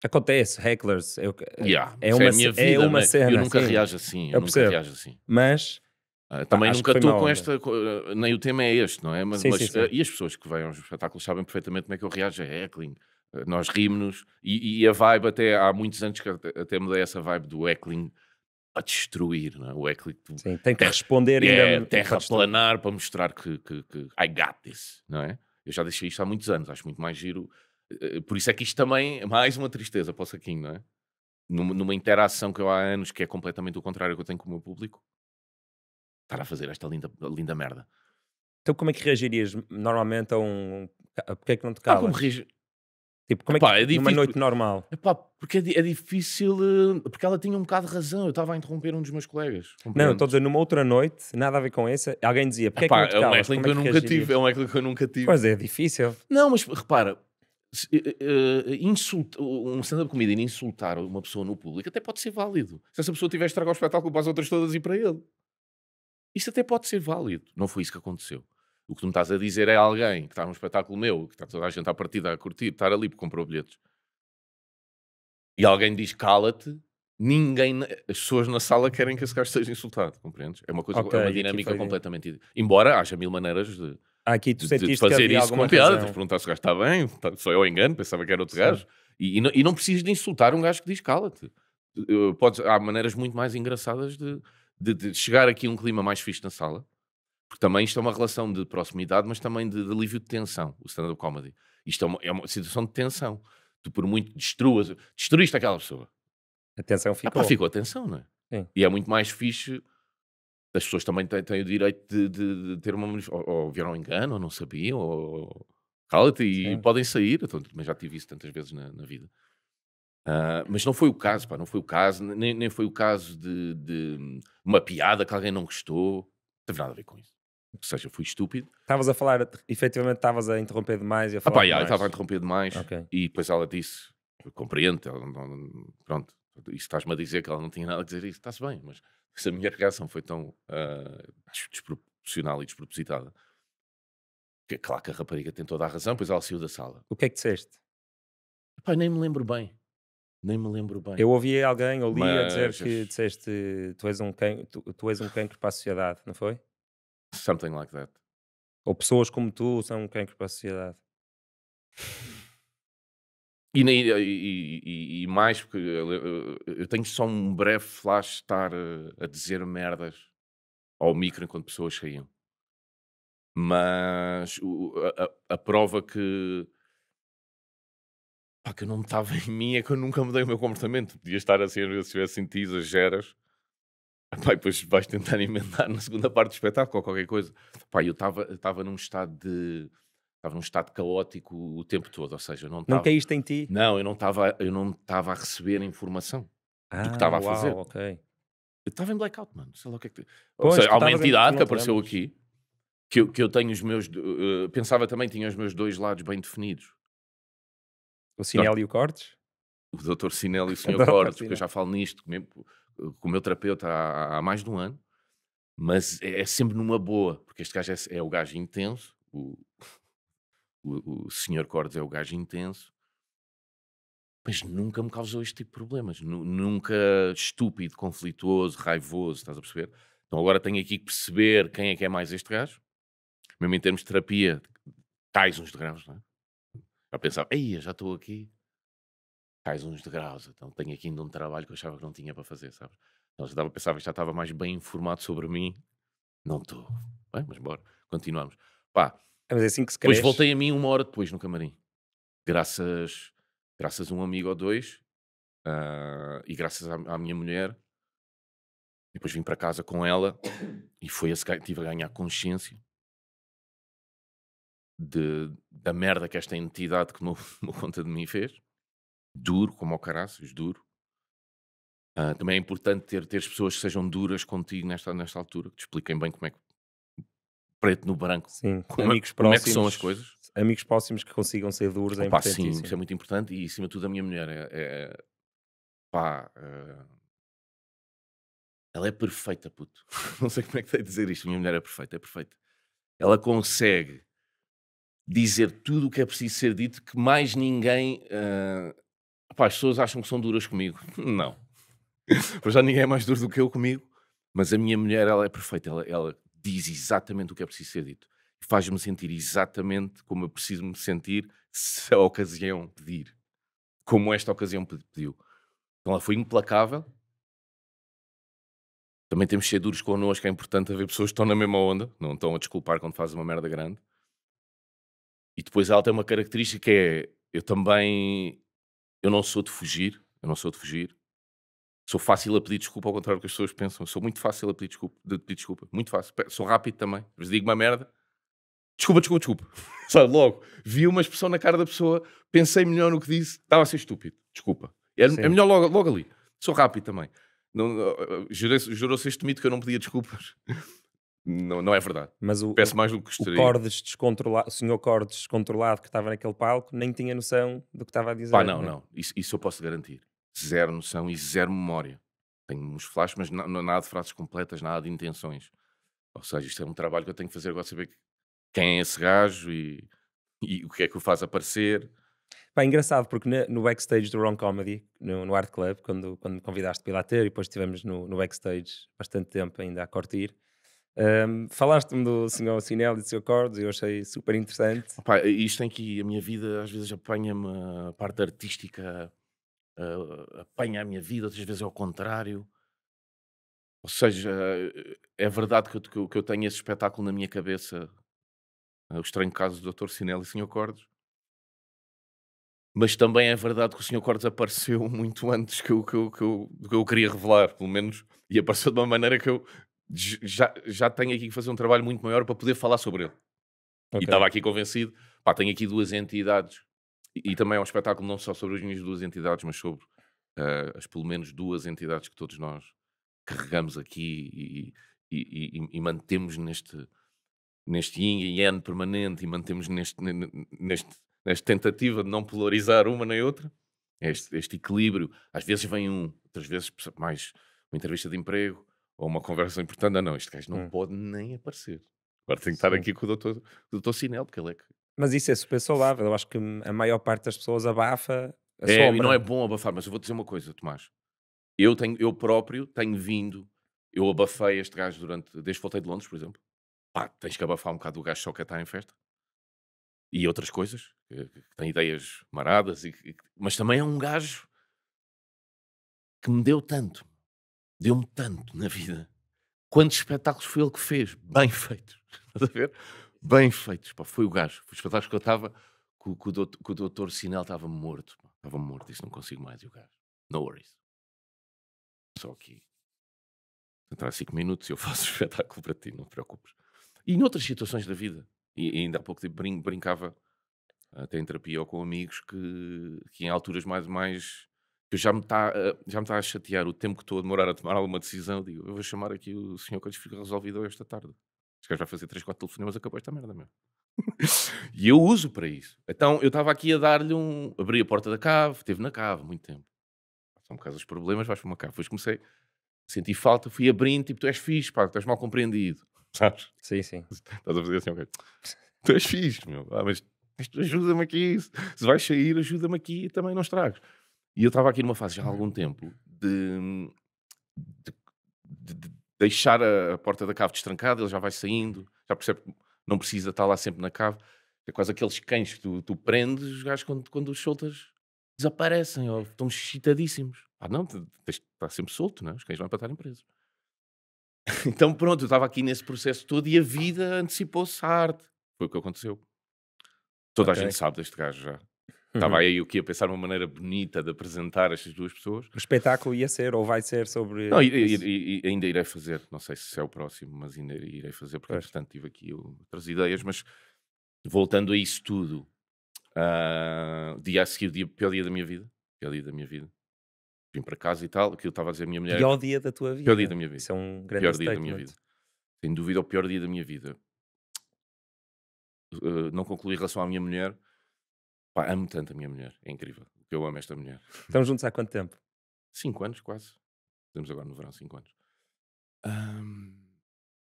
Acontece, hecklers. É eu, yeah, é, uma, é, vida, é uma né? cena. Eu nunca reajo assim. Eu, eu nunca reajo assim. Mas ah, também nunca estou com esta. Ah, nem o tema é este, não é? Mas, sim, mas sim, sim. Ah, e as pessoas que vêm aos espetáculos sabem perfeitamente como é que eu reajo a é heckling. nós rimos-nos e, e, a vibe, até há muitos anos que até me dei essa vibe do heckling a destruir, não é? O heckling. Tipo, sim, tem que responder é, ainda. Terra planar para mostrar que, que, que I got this, não é? Eu já deixei isto há muitos anos, acho muito mais giro. Por isso é que isto também é mais uma tristeza para o Saquinho, não é? Numa, numa interação que eu há anos que é completamente o contrário que eu tenho com o meu público estar a fazer esta linda, linda merda. Então como é que reagirias normalmente a um... Porquê é que não te calas? Ah, como reagir... Tipo, como é Epá, é que é difícil, numa noite normal? Epá, porque é, é, difícil. Porque ela tinha um bocado de razão. Eu estava a interromper um dos meus colegas. Não, estou a dizer, numa outra noite, nada a ver com essa, alguém dizia: Epá, é que não te calas? É um éclico que, é que eu nunca tive. É um heckling que eu nunca tive. Pois é, é difícil. Não, mas repara, se, uh, eh, eh, eh, insulta, um stand-up comedian insultar uma pessoa no público até pode ser válido. Se essa pessoa tiver estragado o espetáculo para as outras todas e para ele. Isto até pode ser válido. Não foi isso que aconteceu. O que tu me estás a dizer é alguém que está num espetáculo meu, que está toda a gente à partida a curtir, estar ali porque comprou bilhetes. E alguém diz cala-te, ninguém, as pessoas na sala querem que esse gajo seja insultado, compreendes? É uma coisa, okay, é uma dinâmica completamente. Embora haja mil maneiras de, aqui tu de, de fazer isso com piada, de perguntar se o gajo está bem, tá, só eu engano, pensava que era outro Sim. gajo. E, e, não, e não precisas de insultar um gajo que diz cala-te. há maneiras muito mais engraçadas de de, de, chegar aqui um clima mais fixe na sala, porque também isto é uma relação de proximidade, mas também de, de alívio de tensão, o stand-up comedy. Isto é uma, é uma, situação de tensão. Tu, por muito destruas, destruíste aquela pessoa. A tensão ficou. Ah, pá, ficou a tensão, não é? Sim. E é muito mais fixe. As pessoas também têm, têm o direito de, de, de, ter uma. Ou, ou vieram um engano, ou não sabiam, ou. Cala-te e Sim. podem sair. Então, mas já tive isso tantas vezes na, na vida. Uh, mas não foi o caso, pá, não foi o caso, nem, nem foi o caso de, de, uma piada que alguém não gostou, não teve nada a ver com isso. Ou seja, fui estúpido. Estavas a falar, efetivamente estavas a interromper demais e a falar. Ah, pá, yeah, estava a interromper demais okay. e depois ela disse: Eu compreendo, ela não, não, pronto, isso estás-me a dizer que ela não tinha nada a dizer isso, está-se bem, mas se a minha reação foi tão uh, desproporcional e despropositada, que, claro que a rapariga tem toda a razão, pois ela saiu da sala. O que é que disseste? Pai, nem me lembro bem. Nem me lembro bem. Eu ouvi alguém ou li Mas... a dizer que disseste tu és, um cancro, tu, tu és um cancro para a sociedade, não foi? Something like that. Ou pessoas como tu são um cancro para a sociedade. E, e, e, e, mais, porque eu tenho só um breve flash estar a, eh, a dizer merdas ao micro enquanto pessoas saíam. Mas a, a, a prova que pá, que eu não estava em mim, é que eu nunca mudei o meu comportamento. Podia estar assim, às vezes, se tivesse sentido, exageras. Pá, depois vais tentar emendar na segunda parte do espetáculo ou qualquer coisa. Pá, eu estava num estado de. Estava num estado caótico o tempo todo, ou seja, não estava... Não caíste em ti? Não, eu não estava, eu não estava a receber informação ah, do que estava ah, a fazer. Okay. Eu estava em blackout, mano. Sei lá o que é que... Pois, ou seja, há uma entidade que apareceu aqui, que eu, que eu tenho os meus... Uh, pensava também tinha os meus dois lados bem definidos. O Sinélio Cortes? O doutor Sinélio e o senhor Cortes, porque eu já falo nisto com o meu terapeuta há, há mais de um ano, mas é, é, sempre numa boa, porque este gajo é, é o gajo intenso, o, o, o senhor Cortes é o gajo intenso, mas nunca me causou este tipo de problemas. nunca estúpido, conflituoso, raivoso, estás a perceber? Então agora tenho aqui que perceber quem é que é mais este gajo, mesmo em termos de terapia, tais uns degraus, não é? Já pensava, ei, já estou aqui, cais uns degraus, então tenho aqui ainda um trabalho que eu achava que não tinha para fazer, sabes? Então já estava, pensava já estava mais bem informado sobre mim. Não estou. Bem, mas bora, continuamos. Pá. É, mas é assim que se cresce. Depois voltei a mim uma hora depois no camarim. Graças, graças a um amigo ou dois uh, e graças à, à, minha mulher. Depois vim para casa com ela e foi esse, tive a ganhar consciência de, da merda que esta entidade que tomou conta de mim fez. Duro, como ao caraças, duro. Uh, também é importante ter, ter pessoas que sejam duras contigo nesta, nesta altura, que te expliquem bem como é que preto no branco, sim. Como, é, amigos como é que são as coisas. Amigos próximos que consigam ser duros é Opa, é importante. Sim, isso é muito importante e, acima de tudo, a minha mulher é, é pá, ah, ela é perfeita, puto. Não sei como é que tenho a dizer isto. a Minha mulher é perfeita, é perfeita. Ela consegue dizer tudo o que é preciso ser dito, que mais ninguém. Uh... Pá, as pessoas acham que são duras comigo. Não. pois já ninguém é mais duro do que eu comigo, mas a minha mulher, ela é perfeita, ela, ela diz exatamente o que é preciso ser dito. Faz-me sentir exatamente como eu preciso me sentir se a ocasião pedir. Como esta ocasião pediu. Então ela foi implacável. Também temos que ser duros connosco, é importante haver pessoas que estão na mesma onda, não estão a desculpar quando fazem uma merda grande. E depois ela tem uma característica que é, eu também, eu não sou de fugir, eu não sou de fugir, sou fácil a pedir desculpa, ao contrário do que as pessoas pensam, sou muito fácil a pedir desculpa, de pedir desculpa muito fácil, sou rápido também, mas digo uma merda, desculpa, desculpa, desculpa, sabe, logo, vi uma expressão na cara da pessoa, pensei melhor no que disse, estava a ser estúpido, desculpa, é, é melhor logo, logo ali, sou rápido também, eh, eh, jurou-se este mito que eu não pedia desculpas. Não, não é verdade. Mas o, Peço mais do que gostaria. O, Cordes descontrolado, o senhor Cordes descontrolado que estava naquele palco nem tinha noção do que estava a dizer. Pá, não, né? não. Isso, isso eu posso garantir. Zero noção e zero memória. Tenho uns flashes, mas não, nada de frases completas, nada de intenções. Ou seja, isto é um trabalho que eu tenho que fazer agora, saber quem é esse gajo e, e o que é que o faz aparecer. Pá, é engraçado, porque no backstage do Wrong Comedy, no, no Art Club, quando, quando me convidaste para ir lá ter, e depois estivemos no, no backstage bastante tempo ainda a curtir, um, Falaste-me do Senhor Sinel e do Cordes e eu achei super interessante. Opa, isto tem que a minha vida às vezes apanha-me a parte artística, uh, apanha a minha vida, outras vezes é ao contrário. Ou seja, é verdade que eu, que eu, tenho esse espetáculo na minha cabeça, uh, o estranho caso do Dr. Sinel e Senhor Cordes, mas também é verdade que o Sr. Cordes apareceu muito antes que eu, que, eu, que, eu, que eu queria revelar, pelo menos, e apareceu de uma maneira que eu, já, já tenho aqui que fazer um trabalho muito maior para poder falar sobre ele. Okay. E estava aqui convencido, pá, tenho aqui duas entidades. E, e, também é um espetáculo não só sobre as minhas duas entidades, mas sobre uh, as pelo menos duas entidades que todos nós carregamos aqui e, e, e mantemos neste, neste yin e yang permanente e mantemos neste, neste, nesta tentativa de não polarizar uma nem outra. É este, este equilíbrio, às vezes vem um, outras vezes mais uma entrevista de emprego, ou uma conversa importante. Ah, não, este gajo não hum. pode nem aparecer. Agora tem que estar aqui com o doutor, o doutor Sinel, porque ele é que. Mas isso é super saudável. Eu acho que a maior parte das pessoas abafa. A é, sombra. não é bom abafar, mas eu vou dizer uma coisa, Tomás. Eu, tenho, eu próprio tenho vindo, eu abafei este gajo durante. Desde que voltei de Londres, por exemplo. Pá, tens que abafar um bocado o gajo só que está em festa. E outras coisas, que tem ideias maradas, e, e, mas também é um gajo que me deu tanto deu-me tanto na vida. Quantos espetáculos foi ele que fez? Bem feitos. Estás a ver? Bem feitos. Pá, foi o gajo. Os espetáculos que eu estava, que, o doutor, o doutor Sinel estava morto. Estava morto, disse: não consigo mais. E o gajo: no worries. Só aqui. Entrar 5 minutos e eu faço o espetáculo para ti, não te preocupes. E em outras situações da vida. E, ainda há pouco tempo brincava até em terapia ou com amigos que, que em alturas mais, mais que já me está eh, já está a chatear o tempo que estou a demorar a tomar alguma decisão, eu digo, eu vou chamar aqui o senhor que eu lhes resolvido esta tarde. Se gajo vai fazer 3, 4 telefonemas, acabou esta merda mesmo. e eu uso para isso. Então eu estava aqui a dar-lhe um. Abri a porta da cave, esteve na cave muito tempo. São um bocado os problemas, vais para uma cave. Depois comecei, senti falta, fui abrindo, tipo, tu és fixe, pá, tu és mal compreendido. Sabes? Sim, sim. Estás a fazer assim, ok. Tu és fixe, meu. Ah, mas, mas ajuda-me aqui. Se vais sair, ajuda-me aqui e também não estragas. E eu estava aqui numa fase já há algum tempo de, de, de, de deixar a, porta da cave destrancada, ele já vai saindo, já percebe que não precisa estar lá sempre na cave. É quase aqueles cães que tu, tu prendes, os gajos quando, quando os soltas desaparecem ou estão excitadíssimos. Ah, não, tens de estar sempre solto, não é? Os cães não é para estarem presos. então pronto, eu estava aqui nesse processo todo e a vida antecipou-se à arte. Foi o que aconteceu. Toda okay. a gente sabe deste gajo já. Estava uhum. aí o que ia pensar uma maneira bonita de apresentar estas duas pessoas. O espetáculo ia ser ou vai ser sobre. Não, e, ainda irei fazer, não sei se é o próximo, mas ainda irei fazer, porque entretanto tive aqui outras ideias. Mas voltando a isso tudo, uh, dia a seguir, o dia, pior dia da minha vida, pior dia da minha vida. Vim para casa e tal, aquilo estava a dizer a minha mulher. Pior dia da tua vida. Pior dia da minha vida. Isso é um grande Pior statement. dia da minha vida. Sem dúvida, o pior dia da minha vida. Uh, não concluí em relação à minha mulher Pá, amo tanto a minha mulher, é incrível. Eu amo esta mulher. Estão juntos há quanto tempo? Cinco anos, quase. Estamos agora no verão, cinco anos. Um...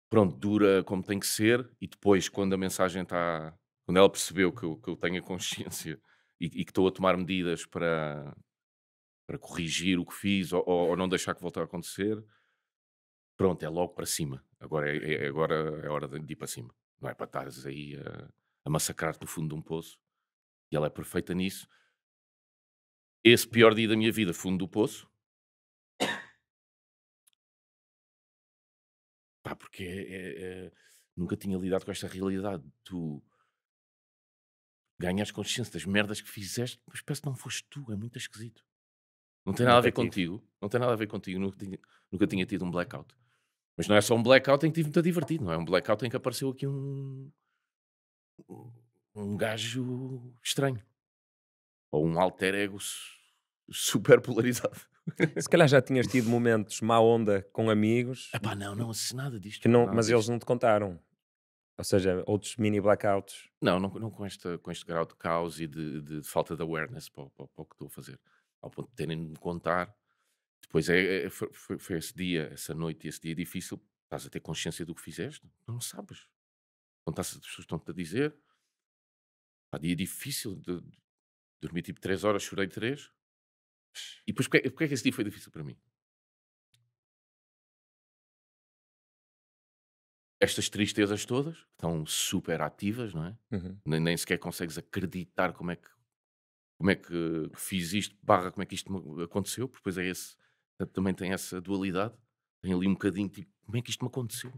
Pronto, dura como tem que ser e depois, quando a mensagem está. Quando ela percebeu que eu, que eu tenho a consciência e, e que estou a tomar medidas para, para corrigir o que fiz ou, ou, não deixar que volte a acontecer, pronto, é logo para cima. Agora é, é, é agora é hora de ir para cima. Não é para estares aí a, a massacrar-te no fundo de um poço ela é perfeita nisso. Esse pior dia da minha vida, fundo do poço. Pá, porque é, é, é nunca tinha lidado com esta realidade. Tu ganhas consciência das merdas que fizeste, mas parece que não foste tu, é muito esquisito. Não tem é nada a ver contigo, não tem nada a ver contigo, nunca tinha, nunca tinha tido um blackout. Mas não é só um blackout em que tive muito divertido, não é um blackout em que apareceu aqui um um gajo estranho. Ou um alter ego super polarizado. Se calhar já tinhas tido momentos má onda com amigos. Ah pá, não, não, nada disto. Não, mas disto. eles não te contaram. Ou seja, outros mini blackouts. Não, não, não com, este, com este grau de caos e de, de, falta de awareness para, para, para, o que estou a fazer. Ao ponto de terem de me contar. Depois é, é foi, foi, esse dia, essa noite, esse dia difícil. Estás a ter consciência do que fizeste? Não sabes. Não as pessoas estão-te a dizer. Pá, dia difícil. De, dormi tipo 3 horas, chorei 3. E depois, porque, porque é que esse dia foi difícil para mim? Estas tristezas todas, estão super ativas, não é? Uhum. Nem, nem, sequer consegues acreditar como é que, como é que fiz isto, barra, como é que isto aconteceu, porque depois é esse, também tem essa dualidade. Tem ali um bocadinho, tipo, como é que isto me aconteceu?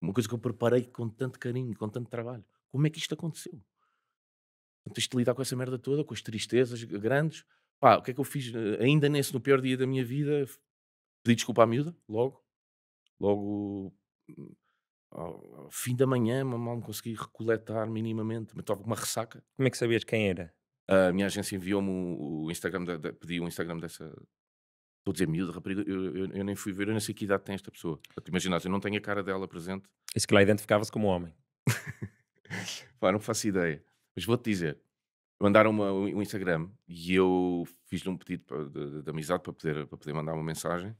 Uma coisa que eu preparei com tanto carinho, com tanto trabalho. Como é que isto aconteceu? Tens de lidar com essa merda toda, com as tristezas grandes. Pá, o que é que eu fiz eh, ainda nesse, no pior dia da minha vida? Pedi desculpa à miúda, logo. Logo hum, ao fim da manhã, mal me consegui recoletar minimamente, mas estava com uma ressaca. Como é que sabias quem era? A minha agência enviou-me o Instagram, da, da, pediu o Instagram dessa. Estou a dizer miúda, rapariga, eu, eu, eu, nem fui ver, eu nem sei que idade tem esta pessoa. Te imaginas, eu não tenho a cara dela presente. Isso que lá identificava-se como homem. Pá, não faço ideia. Mas vou-te dizer, mandaram uma, um Instagram e eu fiz-lhe um pedido de, de, de, amizade para poder, para poder mandar uma mensagem.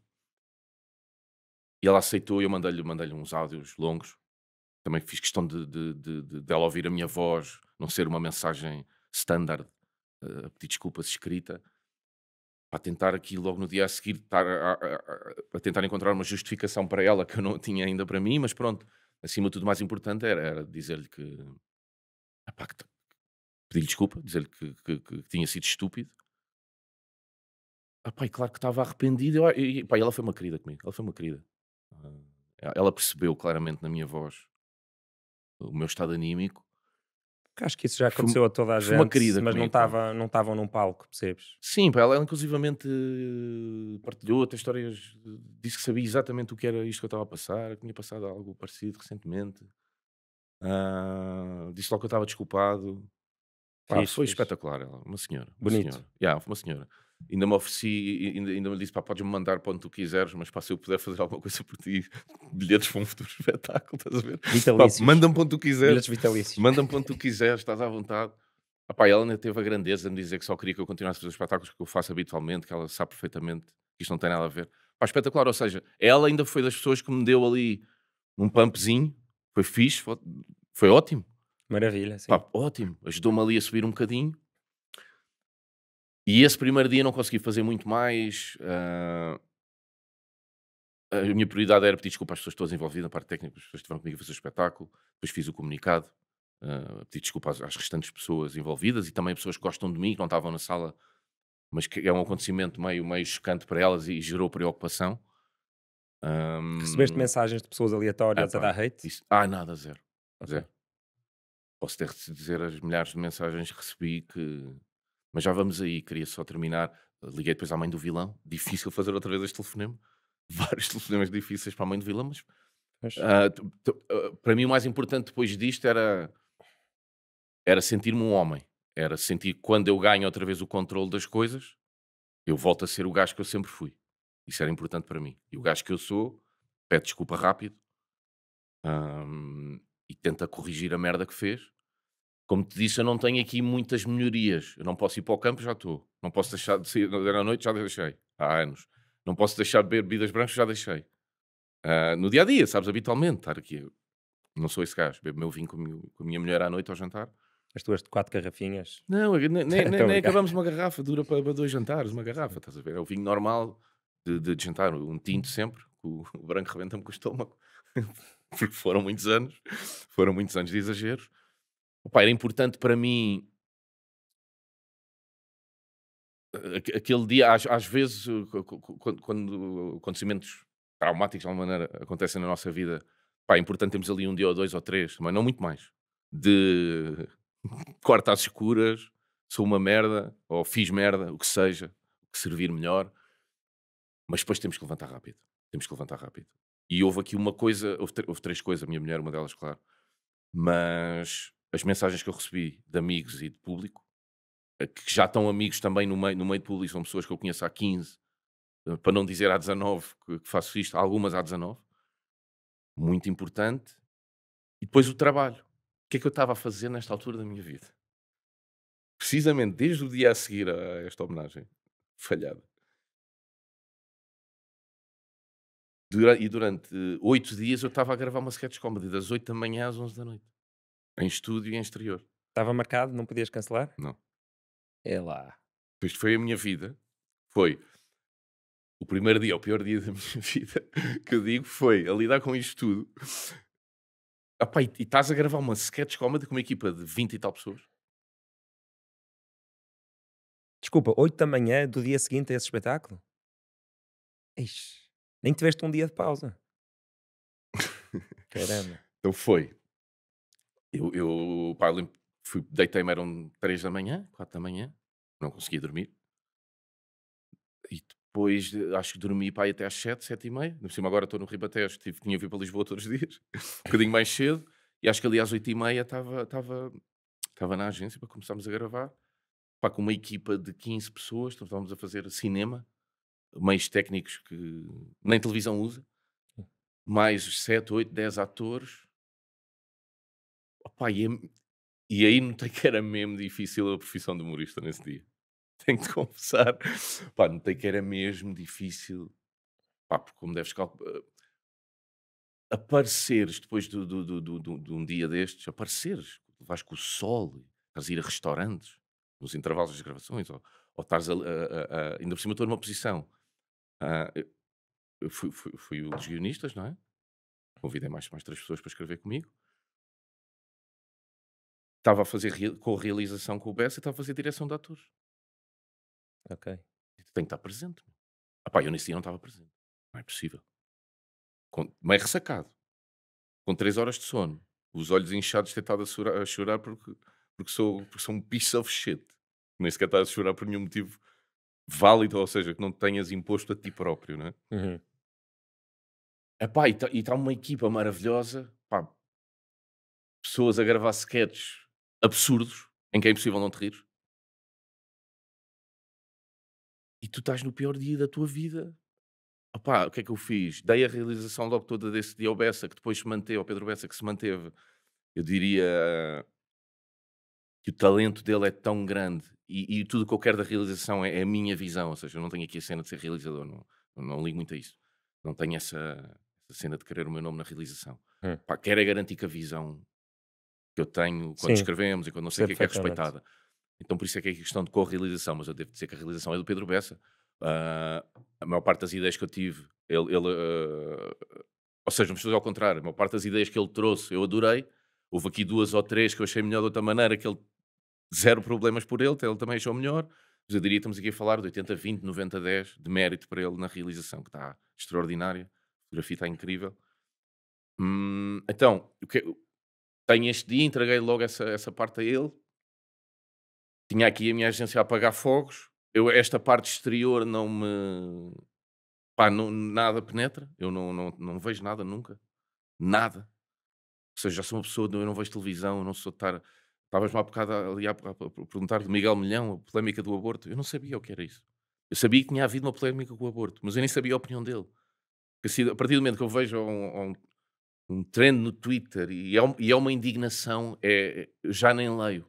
E ela aceitou e eu mandei-lhe mandei uns áudios longos. Também fiz questão de, de, dela ouvir a minha voz, não ser uma mensagem standard, uh, a pedir desculpas escrita, para tentar aqui logo no dia a seguir estar a, a, a, a, tentar encontrar uma justificação para ela que eu não tinha ainda para mim, mas pronto, acima de tudo mais importante era, era dizer-lhe que, que Pedi-lhe desculpa, dizer-lhe que, que, que, tinha sido estúpido. Ah, pai, claro que estava arrependido. Eu, e, ela foi uma querida comigo, ela foi uma querida. Ah, ela percebeu claramente na minha voz o meu estado anímico. Acho que isso já aconteceu foi, a toda a gente, uma querida mas comigo, não estavam não num palco, percebes? Sim, ela, ela inclusivamente eh, partilhou até histórias, eh, disse que sabia exatamente o que era isto que eu estava a passar, que tinha passado algo parecido recentemente. Uh, disse logo que eu estava desculpado. Pá, foi espetacular ela, uma senhora. Uma Senhora. Yeah, uma senhora. Ainda me ofereci, ainda, ainda me disse, pá, podes-me mandar para onde tu quiseres, mas pá, se eu puder fazer alguma coisa por ti, bilhetes para um futuro espetáculo, estás a ver? Vitalícios. Manda-me para onde tu quiseres. Bilhetes vitalícios. Manda-me para onde tu quiseres, estás à vontade. Ah, pá, ela ainda teve a grandeza de me dizer que só queria que eu continuasse a fazer os espetáculos que eu faço habitualmente, que ela sabe perfeitamente que isto não tem nada a ver. Pá, espetacular, ou seja, ela ainda foi das pessoas que me deu ali um pumpzinho, foi fixe, foi, foi ótimo. Maravilha, sim. Pá, ótimo, ajudou-me ali a subir um bocadinho. E esse primeiro dia não consegui fazer muito mais. Uh... A minha prioridade era pedir desculpa às pessoas todas envolvidas na parte técnica, as pessoas que estiveram comigo a fazer o espetáculo. Depois fiz o comunicado, uh, pedir desculpa às, às restantes pessoas envolvidas e também pessoas que gostam de mim, que não estavam na sala, mas que é um acontecimento meio, meio chocante para elas e, gerou preocupação. Um... Recebeste mensagens de pessoas aleatórias ah, a dar hate? Isso... Ah, nada, zero. Okay. Zero posso ter de dizer as milhares de mensagens que recebi que. Mas já vamos aí, queria só terminar. Liguei depois à mãe do vilão, difícil fazer outra vez este telefonema. Vários telefonemas difíceis para a mãe do vilão, mas. Ah, ah, para mim, o mais importante depois disto era. Era sentir-me um homem. Era sentir que quando eu ganho outra vez o controle das coisas, eu volto a ser o gajo que eu sempre fui. Isso era importante para mim. E o gajo que eu sou, pede desculpa rápido. Um, e tenta corrigir a merda que fez. Como te disse, eu não tenho aqui muitas melhorias. Eu não posso ir para o campo, já estou. Não posso deixar de sair à noite, já deixei. Há anos. Não posso deixar de beber bebidas brancas, já deixei. Uh, no dia a dia, sabes, habitualmente, estar aqui. não sou esse gajo. Bebo meu vinho com, a minha mulher à noite ao jantar. As tuas de quatro garrafinhas? Não, nem, nem, nem, acabamos uma garrafa. Dura para, para, dois jantares, uma garrafa, estás a ver? É o vinho normal de, de, de jantar. Um tinto sempre. O, o branco rebenta-me com o estômago. porque foram muitos anos, foram muitos anos de exageros. Opa, era importante para mim aquele dia, às, às vezes, quando, quando acontecimentos traumáticos de alguma maneira acontecem na nossa vida, pá, é importante termos ali um dia ou dois ou três, mas não muito mais, de quarta às escuras, sou uma merda, ou fiz merda, o que seja, o que servir melhor, mas depois temos que levantar rápido. Temos que levantar rápido. E houve aqui uma coisa, houve, houve três coisas, a minha mulher, uma delas, claro, mas as mensagens que eu recebi de amigos e de público, eh, que já estão amigos também no meio, no meio de público, são pessoas que eu conheço há 15, eh, para não dizer há 19 que, que faço isto, algumas há 19, muito importante. E depois o trabalho. O que é que eu estava a fazer nesta altura da minha vida? Precisamente desde o dia a seguir a esta homenagem falhada, Durante, e durante oito dias eu estava a gravar uma sketch comedy, das oito da manhã às onze da noite. Em estúdio e em exterior. Estava marcado, não podias cancelar? Não. É lá. Isto foi a minha vida. Foi o primeiro dia, o pior dia da minha vida, que eu digo, foi a lidar com isto tudo. Epá, e, e estás a gravar uma sketch comedy com uma equipa de 20 e tal pessoas? Desculpa, 8 da manhã do dia seguinte a esse espetáculo? Ixi. Nem tiveste um dia de pausa. Caramba. Então foi. Eu, eu pá, fui, deitei-me, eram 3 da manhã, 4 da manhã. Não conseguia dormir. E depois, acho que dormi pá, até às 7, 7 e meia. No cima agora estou no Ribatejo. Tive, tinha vindo para Lisboa todos os dias. Um bocadinho mais cedo. E acho que ali às 8 e meia estava, estava, estava na agência para começarmos a gravar. Pá, com uma equipa de 15 pessoas. Estávamos a fazer cinema meios técnicos que nem televisão usa, mais 7, 8, 10 atores. Opa, e, é e aí notei que era mesmo difícil a profissão de humorista nesse dia. Tenho de confessar. Pá, notei que era mesmo difícil. Pá, porque como deves calcular. Eh, apareceres depois do, do, do, de um dia destes, apareceres, vais com o sol, estás a ir a restaurantes, nos intervalos das gravações, ou, ou estás a, a, a, ainda por cima estou numa posição ah, eu fui, fui, fui um dos guionistas, não é? Convidei mais, mais três pessoas para escrever comigo. Estava a fazer com a realização com o Bessa e estava a fazer direção de atores. Ok. Tem que estar presente. Ah pá, eu nesse dia não estava presente. Não é possível. Com, meio ressacado. Com três horas de sono. Os olhos inchados, tentado a, a chorar porque, porque, sou, porque sou um piece of shit. Nem sequer estava a chorar por nenhum motivo válido, ou seja, que não tenhas imposto a ti próprio, não é? Uhum. Epá, e está tá uma equipa maravilhosa, pá, pessoas a gravar sketches absurdos, em que é impossível não te rir. E tu estás no pior dia da tua vida. Opá, o que é que eu fiz? Dei a realização logo toda desse dia ao Bessa, que depois se manteve, ao Pedro Bessa, que se manteve. Eu diria que o talento dele é tão grande e, e tudo o que eu quero da realização é, é, a minha visão, ou seja, eu não tenho aqui a cena de ser realizador, não, não, ligo muito a isso. Não tenho essa, essa cena de querer o meu nome na realização. Hum. Pá, quero é garantir que a visão que eu tenho quando Sim. escrevemos e quando não sei o que é, que é respeitada. Então por isso é que é questão de co-realização, mas eu devo dizer que a realização é do Pedro Bessa. Uh, a maior parte das ideias que eu tive, ele. ele uh, ou seja, dizer ao contrário, a maior parte das ideias que ele trouxe eu adorei. Houve aqui duas ou três que eu achei melhor de outra maneira, que ele zero problemas por ele, ele também achou melhor. Mas eu diria estamos aqui a falar de 80-20, 90-10 de mérito para ele na realização, que está extraordinária. A fotografia está incrível. Hum, então, o que, é tenho este dia, entreguei logo essa, essa parte a ele. Tinha aqui a minha agência a apagar fogos. Eu, esta parte exterior não me. Pá, não, nada penetra. Eu não, não, não vejo nada nunca. Nada. Ou seja, já sou uma pessoa, eu não vejo televisão, eu não sou de estar Estavas-me há bocado ali a, perguntar de Miguel Milhão, a polémica do aborto. Eu não sabia o que era isso. Eu sabia que tinha havido uma polémica com o aborto, mas eu nem sabia a opinião dele. Porque, a partir do momento que eu vejo um, um, um trend no Twitter e é, um, e é uma indignação, é, é já nem leio.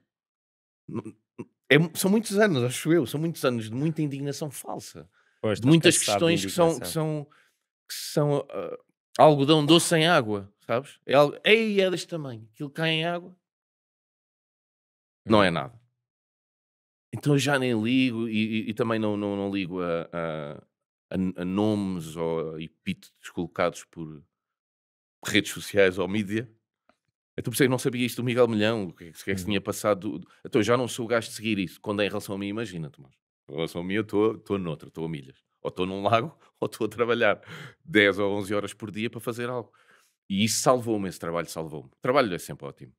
É, são muitos anos, acho eu, são muitos anos de muita indignação falsa. Pois, de muitas questões de que são, que são, que são uh, algodão doce em água, sabes? É, algo, ei, é deste tamanho, aquilo cai em água, não é nada. Então eu já nem ligo e, e, e também não, não, não ligo a, a, a, nomes ou epítetos colocados por redes sociais ou mídia. Então, por é eu não sabia isto do Miguel Milhão, o que é que, é se uhum. tinha passado. Então, eu já não sou o gajo de seguir isso. Quando é em relação a mim, imagina, Tomás. Em relação a mim, eu estou noutra, estou a milhas. Ou estou num lago, ou estou a trabalhar 10 ou 11 horas por dia para fazer algo. E isso salvou-me, esse trabalho salvou-me. O trabalho é sempre ótimo.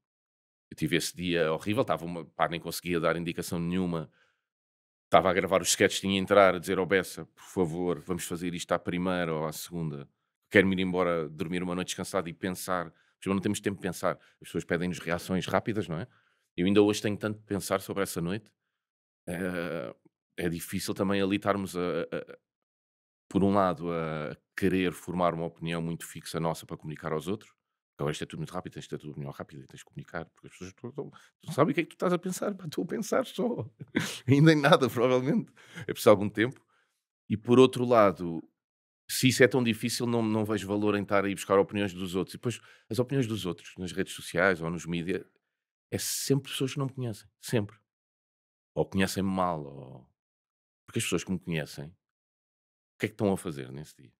Eu tive esse dia horrível, estava uma, pá, nem conseguia dar indicação nenhuma. Estava a gravar os sketches, tinha a entrar a dizer ao oh, Bessa, por favor, vamos fazer isto à primeira ou à segunda. Quero-me ir embora, dormir uma noite descansada e pensar. Mas não temos tempo de pensar. As pessoas pedem-nos reações rápidas, não é? Eu ainda hoje tenho tanto de pensar sobre essa noite. É, é difícil também ali estarmos, a, a, por um lado, a querer formar uma opinião muito fixa nossa para comunicar aos outros Agora então, isto é tudo muito rápido, tens de ter tudo melhor rápido, tens de comunicar, porque as pessoas não, sabem o que é que tu estás a pensar, pá, estou a pensar só, ainda em nada, provavelmente. É preciso algum tempo. E por outro lado, se isso é tão difícil, não, não vejo valor em estar aí buscar opiniões dos outros. E depois, as opiniões dos outros, nas redes sociais ou nos mídias, é sempre pessoas que não me conhecem, sempre. Ou conhecem mal, ou... Porque as pessoas que me conhecem, o que é que estão a fazer nesse dia?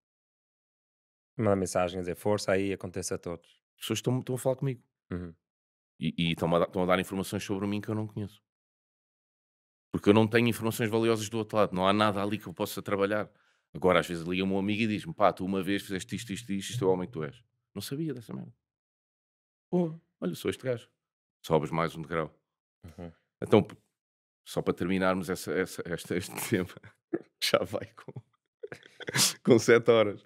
Uma mensagem a dizer força aí, acontece a todos pessoas estão, estão a falar comigo. Uhum. E, e estão, a dar, estão a dar informações sobre mim que eu não conheço. Porque eu não tenho informações valiosas do outro lado. Não há nada ali que eu possa trabalhar. Agora, às vezes, liga-me um amigo e diz-me: pá, tu uma vez fizeste isto, isto, isto, isto é o homem que tu és. Não sabia dessa merda. Pô, olha, sou este gajo. Sobes mais um degrau. Uhum. Então, só para terminarmos essa, essa, esta, este tema, já vai com com 7 horas.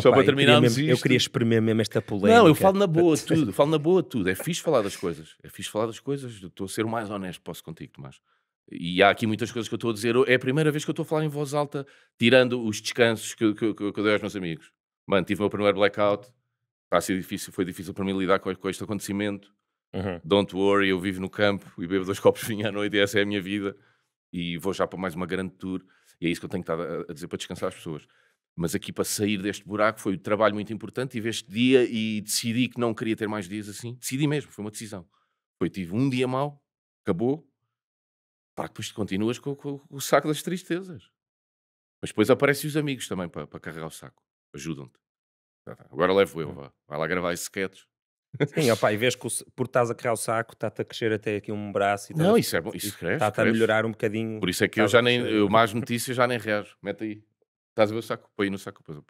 só opa, para terminarmos eu queria, eu queria exprimir mesmo esta polémica. Não, eu falo na boa tudo, falo na boa tudo. É fixe falar das coisas, é fixe falar das coisas. Estou a ser o mais honesto posso contigo, Tomás. E há aqui muitas coisas que eu estou a dizer. É a primeira vez que eu estou a falar em voz alta, tirando os descansos que, que, que, que eu dei aos meus amigos. Mano, tive o meu primeiro blackout. Está a ser difícil, foi difícil para mim lidar com, com este acontecimento. Uhum. Don't worry, eu vivo no campo e bebo dois copos de vinho à noite e essa é a minha vida. E vou já para mais uma grande tour. E é isso que eu tenho que estar a, dizer para descansar as pessoas. Mas aqui para sair deste buraco foi um trabalho muito importante. Tive este dia e decidi que não queria ter mais dias assim. Decidi mesmo, foi uma decisão. Foi, tive um dia mau, acabou. Pá, depois continuas com, com, com o saco das tristezas. Mas depois aparecem os amigos também para, para carregar o saco. Ajudam-te. Tá, tá. Agora levo eu, hum. Vai lá gravar esse sketch. Sim, opa, e vês que o, por estás a criar o saco, está-te a crescer até aqui um braço. E não, isso é bom, isso cresce. Está-te a melhorar um bocadinho. Por isso é que eu já nem, eu mais notícias já nem reajo. Mete aí. Estás a ver o saco? Põe aí no saco. Depois,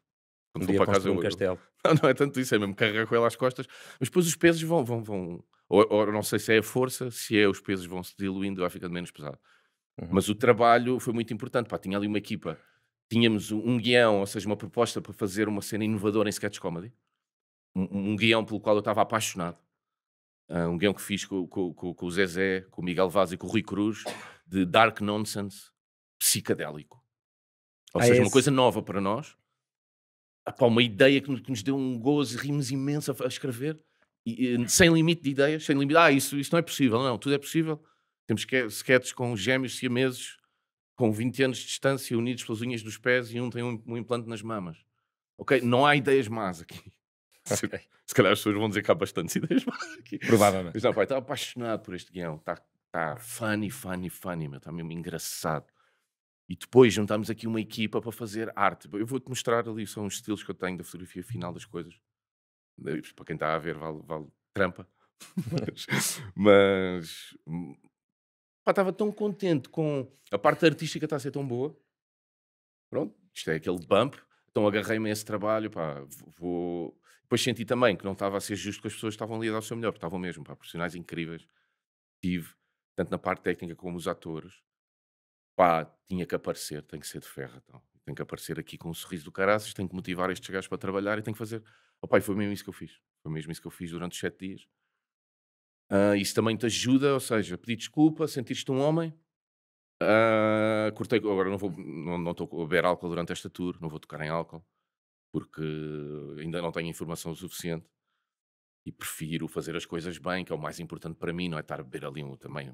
quando um vou para casa um eu, castelo. Não, não é tanto isso, é mesmo carrega com ela às costas. Mas depois os pesos vão, vão, vão ou, ou, não sei se é a força, se é os pesos vão se diluindo, vai ficando menos pesado. Uhum. Mas o trabalho foi muito importante, pá, tinha ali uma equipa. Tínhamos um guião, ou seja, uma proposta para fazer uma cena inovadora em sketch comedy um, um guião pelo qual eu estava apaixonado. Uh, um guião que fiz com, com, com, o Zezé, com o Miguel Vaz e com o Rui Cruz, de Dark Nonsense psicadélico. Ou ah, seja, esse? uma coisa nova para nós. Apá, ah, uma ideia que nos, deu um gozo, e rimos imenso a, a escrever, e, e, sem limite de ideias, sem limite. Ah, isso, isso não é possível, não, tudo é possível. Temos sketches com gêmeos siameses com 20 anos de distância, unidos pelas unhas dos pés e um tem um, um implante nas mamas. Ok? Não há ideias más aqui se, se, calhar as pessoas vão dizer que há bastantes ideias aqui. Provavelmente. Mas não, pai, apaixonado por este guião. Está tá funny, funny, funny, meu. Está mesmo engraçado. E depois juntámos aqui uma equipa para fazer arte. Eu vou-te mostrar ali, são os estilos que eu tenho da fotografia final das coisas. Para quem está a ver, vale, vale trampa. mas, mas pá, estava tão contente com a parte artística está a ser tão boa. Pronto, isto é aquele bump. Então agarrei-me a esse trabalho, pá, vou depois senti também que não estava a ser justo que as pessoas estavam ali a dar o seu melhor, porque estavam mesmo, pá, profissionais incríveis. Tive, tanto na parte técnica como os atores, pá, tinha que aparecer, tem que ser de ferro, então. que aparecer aqui com um sorriso do caraças, tenho que motivar estes gajos para trabalhar e tenho que fazer. pá, e foi mesmo isso que eu fiz. Foi mesmo isso que eu fiz durante os sete dias. Uh, isso também te ajuda, ou seja, pedir desculpa, sentiste um homem. Uh, cortei, agora não vou, não estou a beber álcool durante esta tour, não vou tocar em álcool porque ainda não tenho informação suficiente e prefiro fazer as coisas bem, que é o mais importante para mim, não é estar a beber ali um também.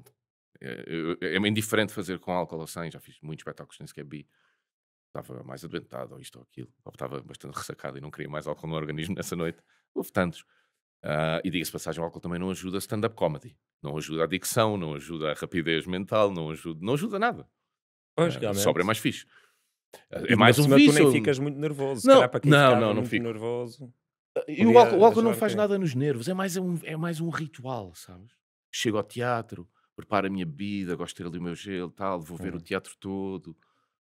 Eh, é, é, é indiferente fazer com álcool ou sem, já fiz muitos espetáculos nem sequer bi. Estava mais adoentado, ou isto ou aquilo, ou estava bastante ressacado e não queria mais álcool no organismo nessa noite. Houve tantos. Uh, e diga-se passagem, o álcool também não ajuda a stand-up comedy. Não ajuda a dicção, não ajuda a rapidez mental, não ajuda, não ajuda nada. Pois, uh, sobra é mais fixe. É mais um vício. Tu nem ficas muito nervoso. Não, para quem não, não, não fico. nervoso. E o álcool, o álcool não faz nada nos nervos, é mais um, é mais um ritual, sabes? Chego ao teatro, preparo a minha bebida, gosto de ter ali o meu gelo, tal, vou ver uhum. o teatro todo,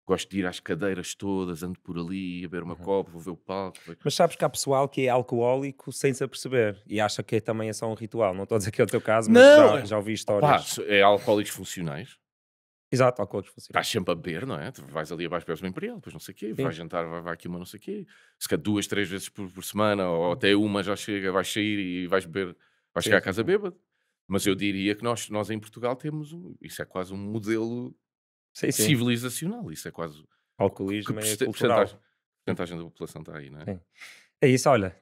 gosto de ir às cadeiras todas, ando por ali, a ver uma uhum. copa, vou ver o palco. Mas sabes que há pessoal que é alcoólico sem se aperceber e acha que também é só um ritual. Não estou a dizer que é o teu caso, mas não, já, é já ouvi histórias. Pá, é alcoólicos funcionais. Exato, alcoólicos funcionais. Estás sempre a beber, não é? Tu vais ali abaixo, bebes o Imperial, depois não sei o quê, vais jantar, vai, vai aqui uma não sei o quê. Se calhar duas, três vezes por, por semana, ou até uma já chega, vais sair e vais beber, vais Sim. chegar à casa bêbado. Mas eu diria que nós, nós em Portugal temos, um, isso é quase um modelo civilizacional, isso é quase... Alcoolismo que, que é cultural. Porcentagem, porcentagem da população está aí, não é? É isso, olha,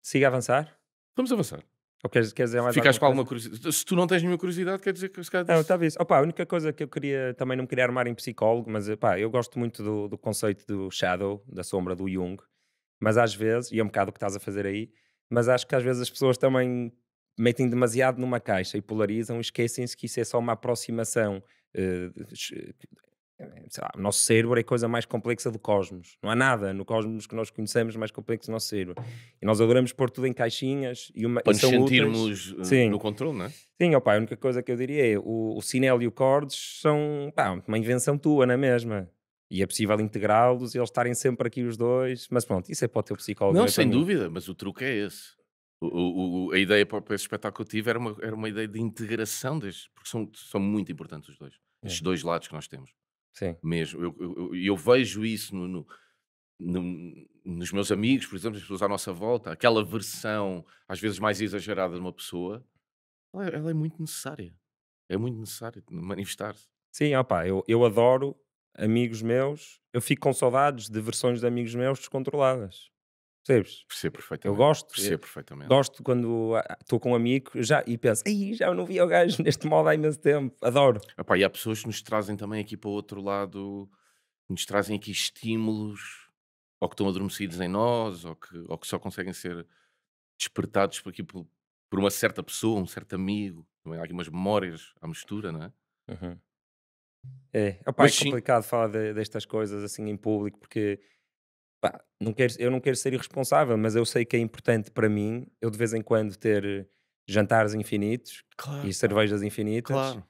siga a avançar. Vamos avançar. Ou queres, queres dizer mais Ficas com alguma curiosidade? Se tu não tens nenhuma curiosidade, quer dizer que os caras. Não, talvez. Opa, a única coisa que eu queria... Também não me queria armar em psicólogo, mas opa, eu gosto muito do, do conceito do shadow, da sombra, do Jung. Mas às vezes, e é um bocado o que estás a fazer aí, mas acho que às vezes as pessoas também metem demasiado numa caixa e polarizam e esquecem-se que isso é só uma aproximação. Eh, é, lá, o nosso cérebro é a coisa mais complexa do cosmos. Não há nada no cosmos que nós conhecemos mais complexo do nosso cérebro. E nós adoramos pôr tudo em caixinhas e uma Para e nos sentirmos eh, Sim. no controle, não é? Sim, opa, a única coisa que eu diria é o, o sinel e o cordes são pá, uma invenção tua, não é mesmo? E é possível integrá-los e eles estarem sempre aqui os dois. Mas pronto, isso é para o teu psicólogo. Não, é sem dúvida, mas o truque é esse. O, o, a ideia para esse espetáculo que eu tive era uma, era uma ideia de integração destes, porque são, são muito importantes os dois. É. Estes dois lados que nós temos. Sim. Mesmo. Eu, eu, eu vejo isso no, no, no, nos meus amigos, por exemplo, as pessoas à nossa volta, aquela versão às vezes mais exagerada de uma pessoa, ela é, ela é muito necessária. É muito necessário manifestar-se. Sim, opa, eu, eu adoro amigos meus, eu fico com saudades de versões de amigos meus descontroladas. Percebes? Percebo perfeitamente. Eu gosto. Percebo eu, eh, perfeitamente. Gosto quando ah, estou com um amigo já, e penso, aí já não vi o gajo neste modo há imenso tempo. Adoro. Epá, e há pessoas que nos trazem também aqui para o outro lado, nos trazem aqui estímulos, ou que estão adormecidos em nós, ou que, ou que só conseguem ser despertados por, aqui, por, por uma certa pessoa, um certo amigo. Também há aqui umas memórias à mistura, não é? Uhum. É, Epá, é complicado sim. falar de, destas coisas assim em público, porque Pá, não quero, eu não quero ser irresponsável, mas eu sei que é importante para mim, eu de vez em quando ter eh, jantares infinitos claro, e cervejas infinitas. Claro.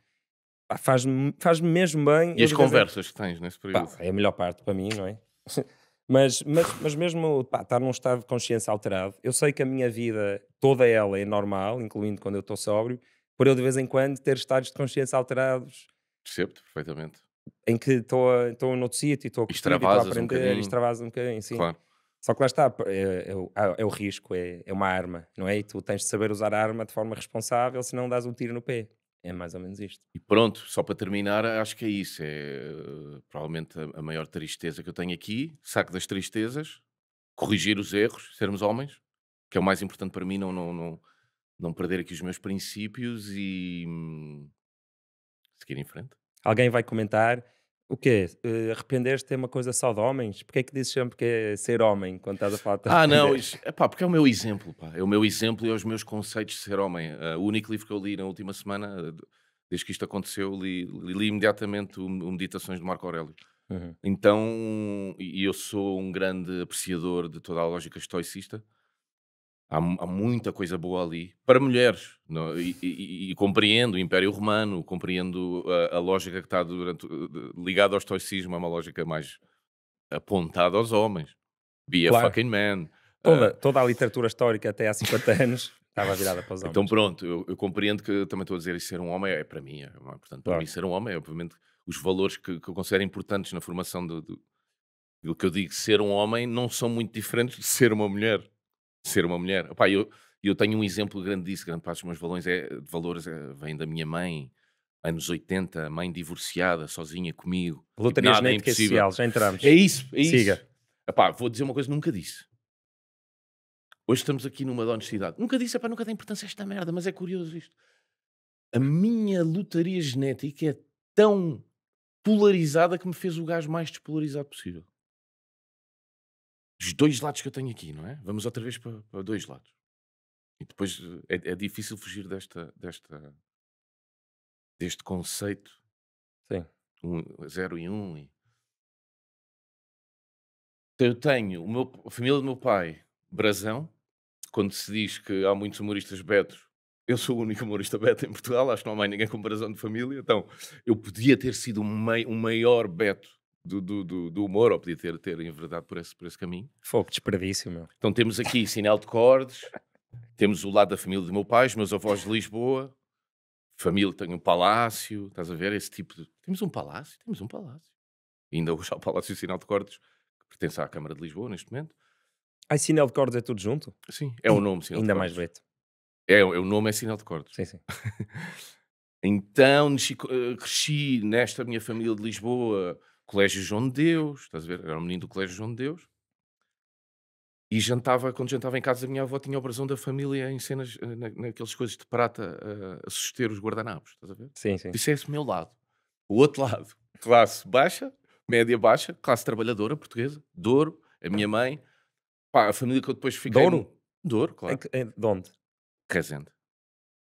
Pá, faz-me, faz-me mesmo bem. E as conversas que tens nesse período? Pá, é a melhor parte para mim, não é? mas, mas, mas mesmo pá, estar num estado de consciência alterado, eu sei que a minha vida, toda ela é normal, incluindo quando eu estou sóbrio, por eu de vez em quando ter estados de consciência alterados. Percebo-te perfeitamente em que estou, estou outro sítio e estou a curtir, estou a aprender, um extravasa um bocadinho, sim. Claro. Só que lá está, é, é, ah, é o risco, é, é, uma arma, não é? E tu tens de saber usar a arma de forma responsável, senão dás um tiro no pé. É mais ou menos isto. E pronto, só para terminar, acho que é isso. É provavelmente a, a maior tristeza que eu tenho aqui, saco das tristezas, corrigir os erros, sermos homens, que é o mais importante para mim, não, não, não, não perder aqui os meus princípios e hum, seguir em frente. Alguém vai comentar. O quê? Uh, eh, Arrepender-te é uma coisa só de homens? Porquê é que dizes sempre que é ser homem quando estás a falar de Ah, não, isso, epá, porque é o meu exemplo, pá. É o meu exemplo e é os meus conceitos de ser homem. Uh, o único livro que eu li na última semana, eh, desde que isto aconteceu, li, li, li imediatamente o, o, Meditações de Marco Aurélio. Uhum. Então, e eu sou um grande apreciador de toda a lógica estoicista, há, há muita coisa boa ali para mulheres. Não, é? e, e, e, compreendo o Império Romano, compreendo a, a lógica que está durante, ligada ao estoicismo, é uma lógica mais apontada aos homens. Be claro. a fucking man. Toda, uh, toda a literatura histórica até há 50 anos estava virada para os então homens. Então pronto, eu, eu compreendo que também estou a dizer isso ser um homem é para mim. É, portanto, para claro. mim ser um homem é obviamente os valores que, que eu considero importantes na formação do, do, do que eu digo ser um homem não são muito diferentes de ser uma mulher ser uma mulher. Opa, eu, eu tenho um exemplo grande disso. Grande parte dos meus valores, é, valores é, eh, vem da minha mãe, anos 80, mãe divorciada, sozinha comigo. loteria tipo, genética é social, já entramos. É isso, é Siga. isso. vou dizer uma coisa nunca disse. Hoje estamos aqui numa da honestidade. Nunca disse, epá, nunca tem importância a esta merda, mas é curioso isto. A minha lotaria genética é tão polarizada que me fez o gajo mais despolarizado possível os dois lados que eu tenho aqui, não é? Vamos outra vez para, para dois lados. E depois eh, é, é, difícil fugir desta, desta, deste conceito. Sim. Um, zero e um. E... Então, eu tenho o meu, a família do meu pai, Brasão, quando se diz que há muitos humoristas betos, eu sou o único humorista beto em Portugal, acho que não há mais ninguém com brasão de família, então eu podia ter sido um, mei, um maior beto do, do, do, humor, ou podia ter, ter enverdado por esse, por esse caminho. Fogo desperdício, meu. Então temos aqui Sinal de Cordes, temos o lado da família do meu pai, os meus avós de Lisboa, família tem um palácio, estás a ver? Esse tipo de. Temos um palácio, temos um palácio. ainda hoje há o Palácio Sinal de Cordes, que pertence à Câmara de Lisboa neste momento. Ah, Sinal de Cordes é tudo junto? Sim, é o nome Sinal Ainda mais bonito. É, é, o nome é Sinal de Cordes. Sim, sim. então, eh, cresci nesta minha família de Lisboa, Colégio João de Deus, estás a ver? Era um menino do Colégio João de Deus. E jantava, quando jantava em casa, a minha avó tinha o brasão da família em cenas, eh, na, naquelas coisas de prata, a, eh, a suster os guardanapos, estás a ver? Sim, sim. Isso é esse meu lado. O outro lado, classe baixa, média baixa, classe trabalhadora portuguesa, Douro, a minha mãe, pá, a família que eu depois fiquei... Douro? Douro, claro. Em, em, de onde? Resende.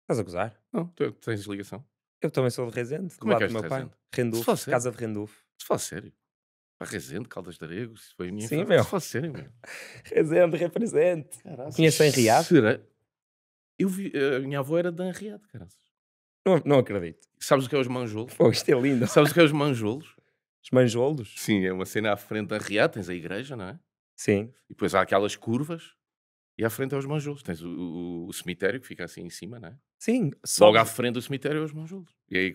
Estás a gozar? Não, tu é tens ligação. Eu também sou de Resende, é do Como lado é do meu pai. Rendufo, casa de Rendufo. Se fala sério. A Rezende, Caldas de Arego, se foi a minha Sim, meu. Se fala sério, meu. Rezende, represente. Caraças. Conheço Enriado? Será? Eu vi, eh, a minha avó era de Enriado, caralho. Não, não acredito. Sabes o que é os manjolos? Pô, isto é lindo. Sabes o que é os manjolos? Os manjolos? Sim, é uma cena à frente da Riad, tens a igreja, não é? Sim. E depois há aquelas curvas e à frente é os manjolos. Tens o, o, o cemitério que fica assim em cima, não é? Sim. Logo à frente do cemitério é os manjolos. E aí,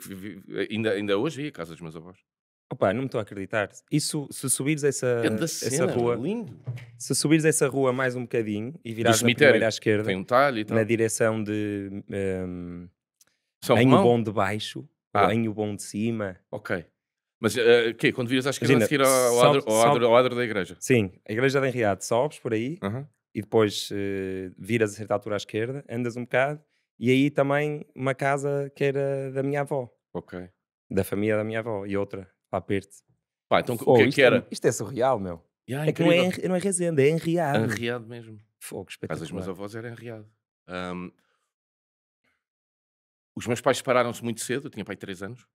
ainda, ainda hoje ia a casa dos meus avós. Opa, não me estou a acreditar. Isso, se subires essa, essa rua. Lindo. Se subires essa rua mais um bocadinho e virares na primeira à esquerda. Tem um talho e tal. Na direção de. Um, São em o bom de baixo, ah. em o bom de cima. Ok. Mas o uh, eh, quê? Quando viras à esquerda, Imagina, a seguir ao, ao, adro, ao, adro, ao adro da igreja? Sim, a igreja de Enriado. Sobes por aí e depois uh, viras a certa altura à esquerda, andas um bocado e aí também uma casa que era da minha avó. Ok. Da família da minha avó e outra para perto. Pá, então Fogo, o que é isto que é era? isto é surreal, meu. Yeah, é que não é, incrível. não é Resende, é Enriado. Enriado mesmo. Fogo, Mas os meus avós eram enriado. os meus pais separaram-se muito cedo, eu tinha pai 3 anos.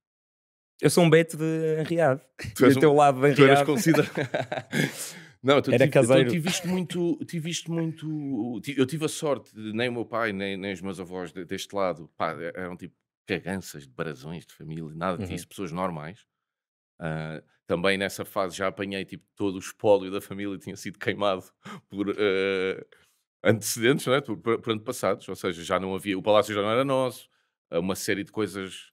Eu sou um beto de Enriado. Tu és Do um- teu lado de Tu eras considerado. Não, tu Era tive, então visto muito, tive muito, muito. Eu tive a sorte, de nem o meu pai, nem, nem os meus avós de- deste lado, pá, eram tipo caganças de brasões de família, nada Uhum. disso, pessoas normais. Uh, também nessa fase já apanhei tipo todo o espólio da família tinha sido queimado por uh, antecedentes, não é? por, por antepassados, ou seja, já não havia, o palácio já não era nosso, ah, uma série de coisas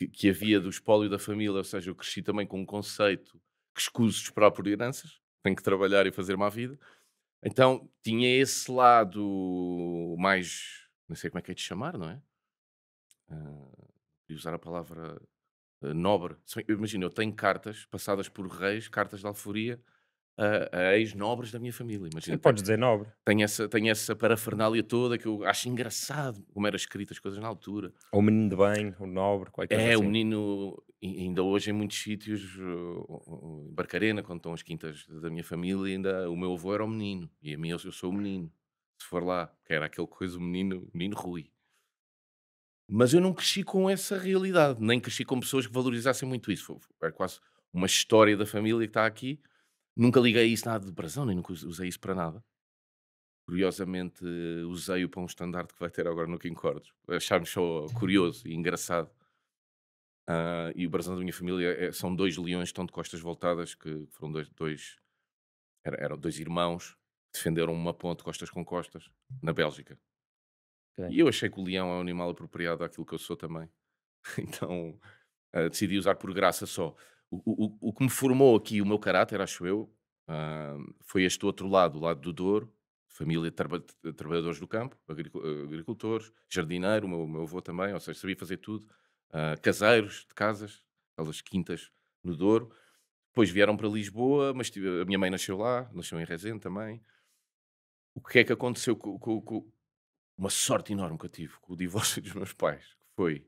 que, que havia do espólio da família, ou seja, eu cresci também com um conceito que escuso esperar por heranças, tenho que trabalhar e fazer uma vida. Então tinha esse lado mais, não sei como é que é de chamar, não é? Uh, e usar a palavra eh, nobre. Imagina, eu tenho cartas passadas por reis, cartas de alforia a, a ex-nobres da minha família. Imagina, podes dizer nobre. Tenho essa, tenho essa parafernália toda que eu acho engraçado como eram escritas as coisas na altura. Ou o menino de bem, o nobre, qualquer coisa. É, assim. o menino, ainda hoje em muitos sítios, eh, em Barcarena, quando estão as quintas da minha família, ainda o meu avô era o menino e a mim eu sou o menino. Se for lá, que era aquele coisa, o menino, o menino Rui. Mas eu não cresci com essa realidade, nem cresci com pessoas que valorizassem muito isso. Foi, é quase uma história da família que está aqui. Nunca liguei isso nada de brasão nem nunca usei isso para nada. Curiosamente, usei-o para um estandarte que vai ter agora no King Cordes. Achámos só curioso e engraçado. Uh, e o brasão da minha família é, são dois leões que estão de costas voltadas, que foram dois, dois era, eram dois irmãos, defenderam uma ponte costas com costas, na Bélgica. Okay. E eu achei que o leão é um animal apropriado àquilo que eu sou também. então uh, decidi usar por graça só. O, o, o que me formou aqui, o meu caráter, acho eu, uh, foi este outro lado, o lado do Douro, família de traba trabalhadores do campo, agricultores, jardineiro, o meu, meu avô também, ou seja, sabia fazer tudo. Uh, caseiros de casas, aquelas quintas no Douro. Depois vieram para Lisboa, mas a minha mãe nasceu lá, nasceu em Rezende também. O que é que aconteceu com, com, uma sorte enorme que eu tive com o divórcio dos meus pais, que foi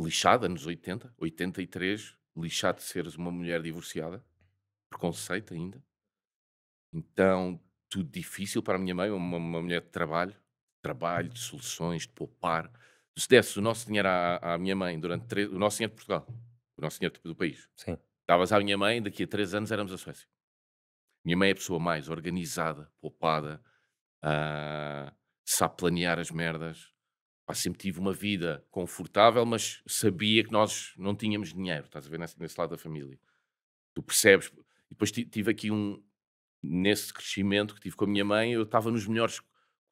lixada nos 80, 83, lixado de seres uma mulher divorciada, preconceito ainda. Então, tudo difícil para a minha mãe, uma, uma mulher de trabalho, trabalho, de soluções, de poupar. Se desse o nosso dinheiro à, à minha mãe durante três, o nosso dinheiro de Portugal, o nosso dinheiro tipo do país. Sim. Davas à minha mãe, daqui a três anos éramos a Suécia. Minha mãe é a pessoa mais organizada, poupada, uh, sabe planear as merdas. Pá, sempre tive uma vida confortável, mas sabia que nós não tínhamos dinheiro, estás a ver, nesse, nesse lado da família. Tu percebes. E depois tive aqui um. Nesse crescimento que tive com a minha mãe, eu estava nos melhores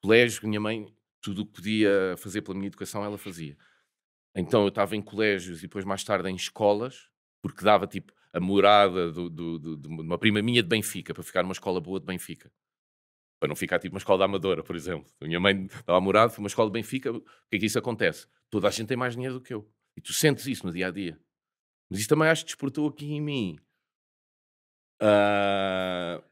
colégios minha mãe, tudo o que podia fazer pela minha educação, ela fazia. Então eu estava em colégios e depois mais tarde em escolas, porque dava tipo a morada do, do, do, de uma prima minha de Benfica, para ficar numa escola boa de Benfica. Para não ficar tipo uma escola da Amadora, por exemplo. A minha mãe estava morada, foi uma escola de Benfica. O que é que isso acontece? Toda a gente tem mais dinheiro do que eu. E tu sentes isso no dia a dia. Mas isso também acho que despertou aqui em mim uh,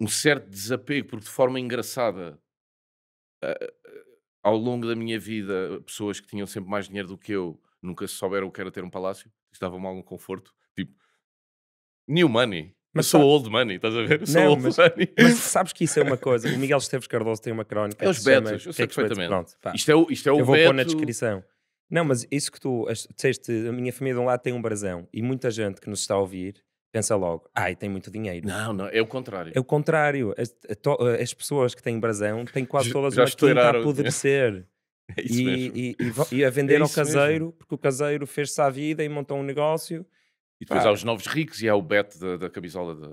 um certo desapego, porque de forma engraçada, uh, ao longo da minha vida, pessoas que tinham sempre mais dinheiro do que eu nunca souberam o que era ter um palácio. estavam dava-me algum conforto. Tipo, new money. Mas sou old money, estás a ver? sou não, old mas, money. Mas sabes que isso é uma coisa. O Miguel Esteves Cardoso tem uma crónica. É os betos, eu sei é perfeitamente. Pronto, pá. Isto é o, isto é o Eu vou pôr na descrição. Não, mas isso que tu disseste, a minha família de um lado tem um brasão e muita gente que nos está a ouvir pensa logo, ai, tem muito dinheiro. Não, não, é o contrário. É o contrário. As, as pessoas que têm brasão têm quase todas Já uma quinta a apodrecer. É isso e, mesmo. E, e, e a vender é ao caseiro, mesmo. porque o caseiro fez-se à vida e montou um negócio e depois Pá. há os novos ricos e há o bet da, da camisola, da,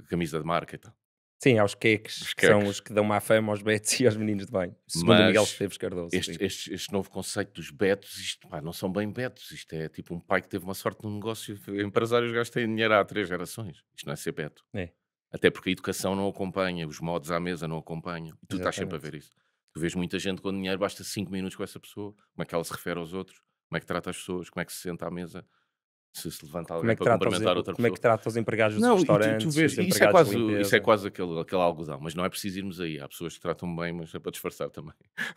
da camisa de marca e tal. Sim, há os queques, os que são os que dão má fama aos betos e aos meninos de bem. Segundo Mas Miguel Esteves Cardoso. Este, este, este, novo conceito dos betos, isto pá, não são bem betos. Isto é tipo um pai que teve uma sorte num negócio. Empresários gastam dinheiro há três gerações. Isto não é ser beto. É. Até porque a educação não acompanha, os modos à mesa não acompanham. E tu Exatamente. estás sempre a ver isso. Tu vês muita gente com dinheiro, basta cinco minutos com essa pessoa, como é que ela se refere aos outros, como é que trata as pessoas, como é que se senta à mesa, se se levanta alguém é para cumprimentar os, outra como pessoa. Como é que trata os empregados não, dos restaurantes? Tu, tu vês, isso, é quase, isso é quase aquele, aquele algodão, mas não é preciso irmos aí. Há pessoas que tratam bem, mas é para disfarçar também.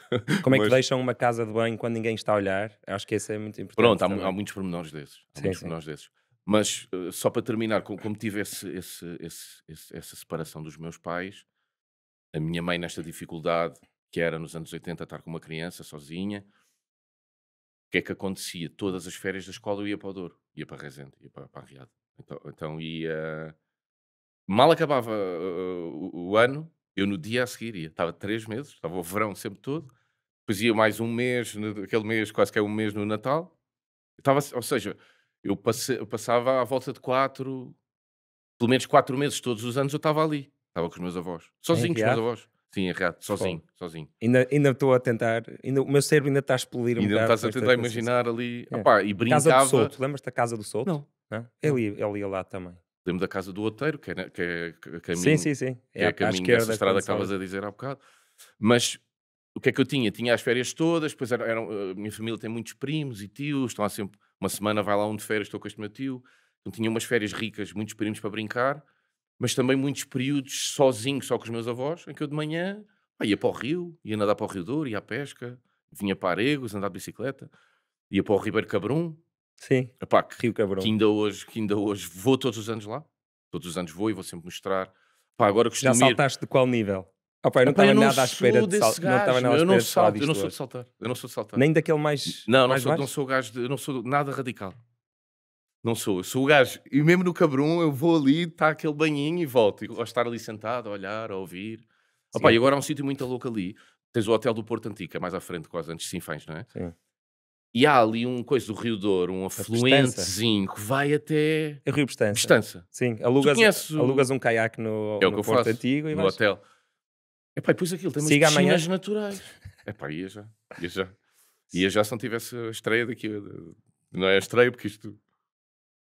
Como mas... é que deixam uma casa de banho quando ninguém está a olhar? Acho que isso é muito importante. Pronto, há, há, muitos pormenores desses. Há sim, muitos sim. pormenores desses. Mas uh, só para terminar, como, como tive esse, esse, esse, essa separação dos meus pais, a minha mãe nesta dificuldade que era nos anos 80 estar com uma criança sozinha, que é que acontecia? Todas as férias da escola eu ia para o Douro, ia para Rezende, ia para, para Riado. Então, então ia. Mal acabava uh, o, o, ano, eu no dia a seguir ia. Estava três meses, estava o verão sempre todo. Depois ia mais um mês, aquele mês, quase que é um mês no Natal. estava, ou seja, eu, passe, eu passava à volta de quatro, pelo menos quatro meses todos os anos eu estava ali. Estava com os meus avós. Sozinho com os meus avós. Sim, errado, sozinho, Bom, sozinho. Ainda, ainda estou a tentar, ainda, o meu cérebro ainda está a explodir um ainda bocado. Ainda estás a tentar imaginar ali, é. opá, e brincava... Casa do Souto, lembras da Casa do Souto? Não. Não? Ele, ia, ele ia lá também. Lembro da Casa do Oteiro, que é, que é, caminho... Sim, sim, sim. Que é, é caminho dessa estrada que estavas a dizer há bocado. Mas o que é que eu tinha? Tinha as férias todas, depois eram eh, a minha família tem muitos primos e tios, estão lá sempre, uma semana vai lá um de férias, estou com este meu tio. Então tinha umas férias ricas, muitos primos para brincar mas também muitos períodos sozinho, só com os meus avós, em que eu de manhã ah, ia para o rio, ia nadar para o Rio Douro, ia à pesca, vinha para Aregos, andava de bicicleta, ia para o Ribeiro Cabrum. Sim, Epá, que, Rio Cabrum. Que ainda, hoje, que ainda hoje vou todos os anos lá. Todos os anos vou e vou sempre mostrar. Pá, agora Já costumo ir- saltaste de qual nível? Oh, pai, eu não estava nada à espera de desse saltar. Não eu não eu não sou de saltar. Eu não sou de saltar. Nem daquele mais. Não, não mais sou, não sou gajo, de, não sou nada radical. Não sou, eu sou o gajo. E mesmo no Cabrum, eu vou ali, está aquele banhinho e volto. E gosto de estar ali sentado, a olhar, a ouvir. Opa, e agora há um sítio muito louco ali. Tens o Hotel do Porto Antica, é mais à frente, quase antes de Sinfãs, não é? Sim. E há ali um coisa do Rio Douro, um é afluentezinho que vai até. É Rio Bestança. Bestança. Sim, alugas, conheces, alugas um caiaque no, é no Porto faço, Antigo e no vais... hotel. é e pois aquilo temos Siga umas piscinas amanhã. naturais. Epá, ia já, ia já. Ia já se não tivesse a estreia daqui. Eh, não é a estreia, porque isto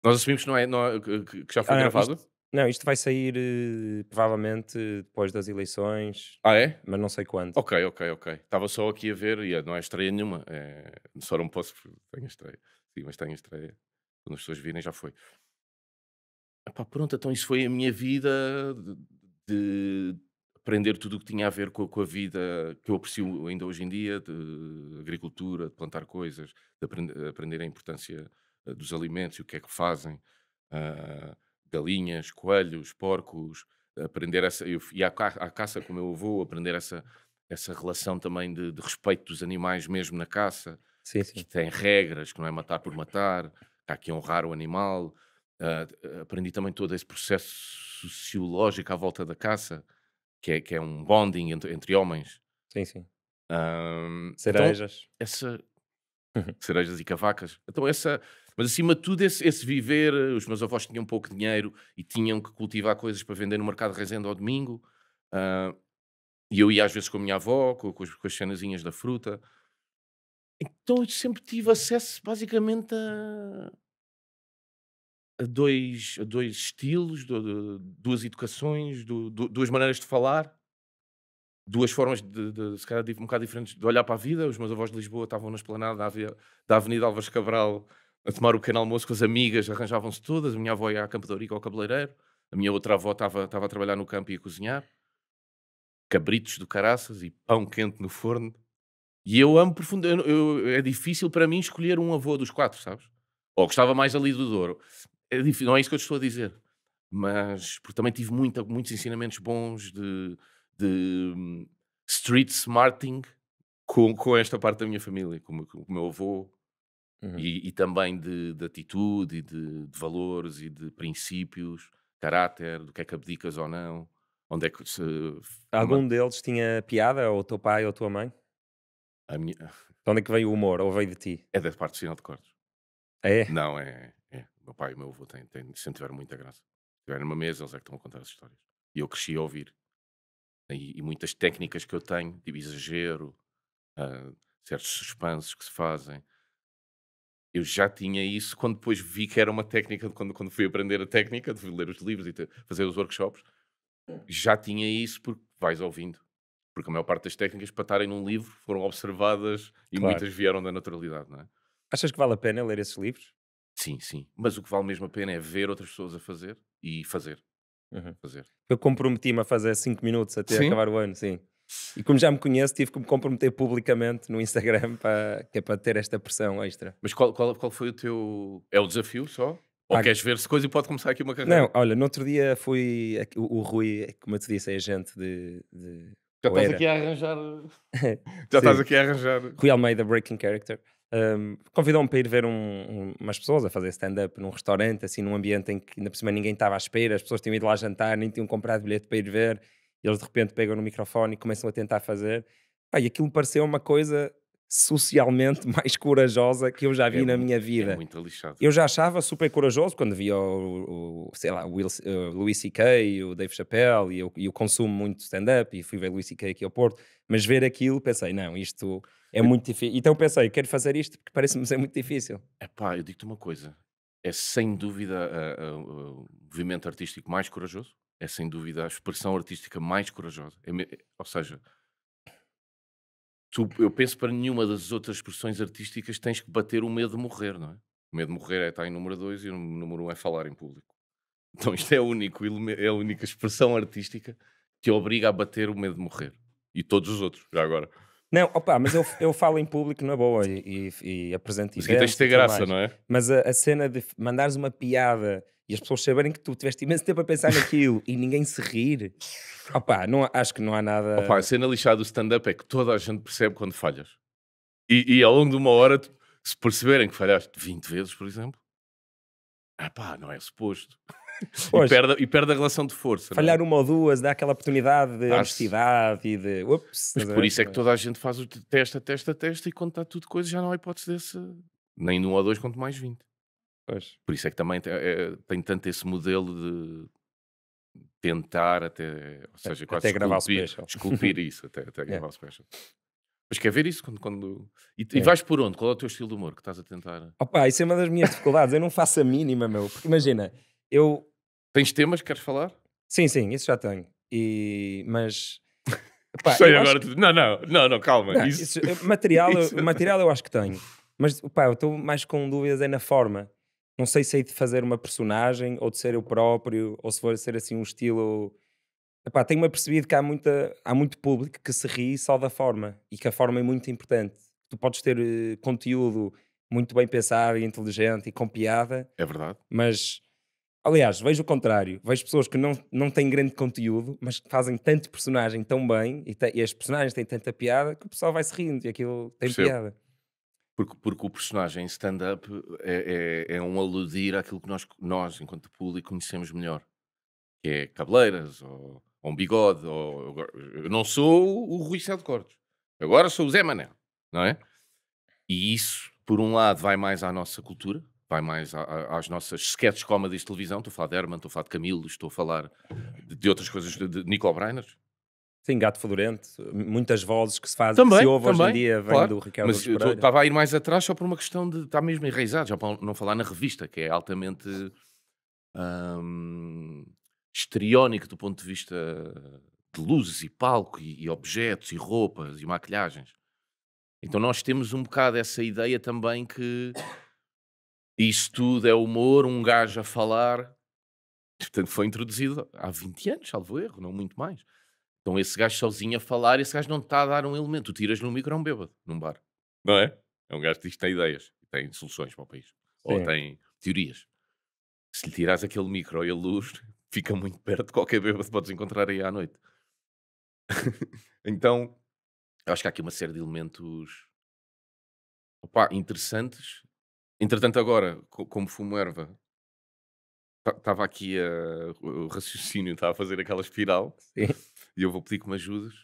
nós assumimos que, não é, não, é, que já foi ah, gravado? Isto, não, isto vai sair eh, provavelmente depois das eleições. Ah, é? Mas não sei quando. Ok, ok, ok. Estava só aqui a ver e é, não é estreia nenhuma. É, só não posso, tenho estreia. Sim, mas tenho estreia. Quando as pessoas virem, já foi. Epá, pronto, então isso foi a minha vida de aprender tudo o que tinha a ver com a, com a, vida que eu aprecio ainda hoje em dia, de agricultura, de plantar coisas, de aprend aprender a importância eh, dos alimentos e o que é que fazem, ah, galinhas, coelhos, porcos, aprender essa. Eu, e à, caça com o meu avô, aprender essa, essa relação também de, de respeito dos animais mesmo na caça, sim, sim. que tem regras, que não é matar por matar, há que honrar o animal. Uh, aprendi também todo esse processo sociológico à volta da caça, que é, que é um bonding entre, entre homens. Sim, sim. Um, então Cerejas. Então, essa... Cerejas e cavacas. Então, essa, mas acima de tudo, esse, esse, viver, eh, os meus avós tinham pouco dinheiro e tinham que cultivar coisas para vender no mercado Rezende ao domingo. Uh, e eu ia às vezes com a minha avó, com, com, as, com as cenazinhas da fruta. Então eu sempre tive acesso basicamente a, a dois, a dois estilos, do, do, duas educações, do, duas maneiras de falar, duas formas de, de, se calhar, um bocado diferentes de olhar para a vida. Os meus avós de Lisboa estavam na esplanada da Avenida Alves Cabral a tomar o canal almoço com as amigas, arranjavam-se todas. A minha avó ia à Campo de Ourique ao cabeleireiro, a minha outra avó estava a trabalhar no campo e a cozinhar. Cabritos do caraças e pão quente no forno. E eu amo profundamente. É difícil para mim escolher um avô dos quatro, sabes? Ou gostava mais ali do Douro. É difícil, não é isso que eu te estou a dizer. Mas porque também tive muitos ensinamentos bons de, de hum, street smarting com, com esta parte da minha família, com o meu avô, uhum. e, e, também de, de atitude e de, de, valores e de princípios, caráter, do que é que abdicas ou não, onde é que se... Algum uma... deles tinha piada, ou o teu pai ou a tua mãe? A minha... De onde é que veio o humor, ou veio de ti? É da parte do sinal de cortes. Ah, é? Não, é, é. Meu pai e meu avô têm, têm, sempre tiveram muita graça. Tiveram uma mesa, eles é que estão a contar as histórias. E eu cresci a ouvir. E, e muitas técnicas que eu tenho, de tipo exagero, uh, certos suspensos que se fazem, eu já tinha isso quando depois vi que era uma técnica, quando, quando fui aprender a técnica, de ler os livros e fazer os workshops, hum. já tinha isso porque vais ouvindo. Porque a maior parte das técnicas para estarem num livro foram observadas e claro. muitas vieram da naturalidade, não é? Achas que vale a pena ler esses livros? Sim, sim. Mas o que vale mesmo a pena é ver outras pessoas a fazer e fazer. Uhum. fazer. Eu comprometi-me a fazer 5 minutos até sim? acabar o ano, sim. E como já me conheço, tive que me comprometer publicamente no Instagram para, que é para ter esta pressão extra. Mas qual, qual, qual foi o teu. É o desafio só? Ou ah, queres ver-se coisa e pode começar aqui uma carreira? Não, olha, no outro dia fui. O, o Rui, é como eu te disse, é agente de. de já estás era. aqui a arranjar. já estás aqui a arranjar. Rui Almeida, Breaking Character. Um, convidou-me para ir ver um, um, umas pessoas a fazer stand-up num restaurante, assim, num ambiente em que ainda por cima ninguém estava à espera, as pessoas tinham ido lá jantar, nem tinham comprado bilhete para ir ver eles de repente pegam no microfone e começam a tentar fazer. Ah, e aquilo me pareceu uma coisa socialmente mais corajosa que eu já é vi é na muito, minha é vida. É muito lixado. Eu já achava super corajoso quando via o, o sei lá, o, Will, o eh, Louis C.K., o Dave Chappelle, e eu, eu consumo muito stand-up, e fui ver Louis C.K. aqui ao Porto, mas ver aquilo, pensei, não, isto é muito difícil. Então pensei, quero fazer isto porque parece-me ser muito difícil. Epá, eu digo-te uma coisa, é sem dúvida eh, eh, o movimento artístico mais corajoso, é sem dúvida a expressão artística mais corajosa. É, ou seja, tu, eu penso para nenhuma das outras expressões artísticas tens que bater o medo de morrer, não é? O medo de morrer é estar em número 2 e o número 1 um é falar em público. Então isto é, único, é a única expressão artística que te obriga a bater o medo de morrer. E todos os outros, já agora. Não, opa, mas eu, eu falo em público na boa e, e, apresento isso. Mas tens de ter graça, mais. não é? Mas a, a cena de mandares uma piada e as pessoas saberem que tu tiveste imenso tempo a pensar naquilo e ninguém se rir, opá, não, acho que não há nada. Opá, a cena lixada do stand-up é que toda a gente percebe quando falhas. E, e ao longo de uma hora, se perceberem que falhaste 20 vezes, por exemplo, ah não é suposto. e, perde, e perde a relação de força. É? Falhar não? uma ou duas dá aquela oportunidade de honestidade e de. Ups, Mas por isso é que toda a gente faz o testa, testa, testa e quando está tudo coisa já não há é hipótese desse. Nem de um ou dois, quanto mais 20. Pois. Por isso é que também tem, é, eh, eh, tem tanto esse modelo de tentar até, ou seja, quase até gravar esculpir, special. esculpir isso, até, até é. gravar o special. Mas quer ver isso quando. quando... E, é. e, vais por onde? Qual é o teu estilo de humor que estás a tentar? Opa, isso é uma das minhas dificuldades. eu não faço a mínima, meu. Porque imagina, eu. Tens temas que queres falar? Sim, sim, isso já tenho. E... Mas. Opa, Sei agora. Que... Não, não, não, não, calma. Não, isso... Isso, material, isso... Material eu acho que tenho. Mas, opa, eu estou mais com dúvidas é na forma não sei se é de fazer uma personagem ou de ser eu próprio, ou se for ser assim um estilo. Epá, tenho-me apercebido que há, muita, há muito público que se ri só da forma e que a forma é muito importante. Tu podes ter uh, conteúdo muito bem pensado e inteligente e com piada. É verdade. Mas, aliás, vejo o contrário. Vejo pessoas que não, não têm grande conteúdo, mas que fazem tanto personagem tão bem e, te, e as personagens têm tanta piada que o pessoal vai se rindo e aquilo tem Percebo. piada. Porque, porque o personagem stand-up é, é, é, um aludir àquilo que nós, nós, enquanto público, conhecemos melhor. Que é cabeleiras, ou, ou um bigode, ou... Eu não sou o Rui Céu de Cortes. Agora sou o Zé Manel, não é? E isso, por um lado, vai mais à nossa cultura, vai mais a, a, às nossas sketches comedies de televisão. Estou a falar de Herman, estou a falar de Camilo, estou a falar de, de outras coisas, de, de Nicolau Sim, Gato Fedorento, muitas vozes que se fazem, também, que se ouve também, hoje em dia, vem claro. do Ricardo Mas estava a ir mais atrás só por uma questão de estar tá mesmo enraizado, já para não falar na revista, que é altamente um, estriónico do ponto de vista de luzes e palco e, e objetos e roupas e maquilhagens. Então nós temos um bocado essa ideia também que isso tudo é humor, um gajo a falar. Portanto, foi introduzido há 20 anos, salvo erro, não muito mais. Então esse gajo sozinho a falar, esse gajo não está a dar um elemento. Tu tiras no micro é um bêbado, num bar. Não é? É um gajo que diz que tem ideias, tem soluções para o país. Sim. Ou tem teorias. Se lhe tirares aquele micro e a luz, fica muito perto de qualquer bêbado que podes encontrar aí à noite. então, acho que há aqui uma série de elementos opa, interessantes. Entretanto, agora, como fumo erva, estava aqui a, o raciocínio, estava a fazer aquela espiral. Sim e eu vou pedir que me ajudes.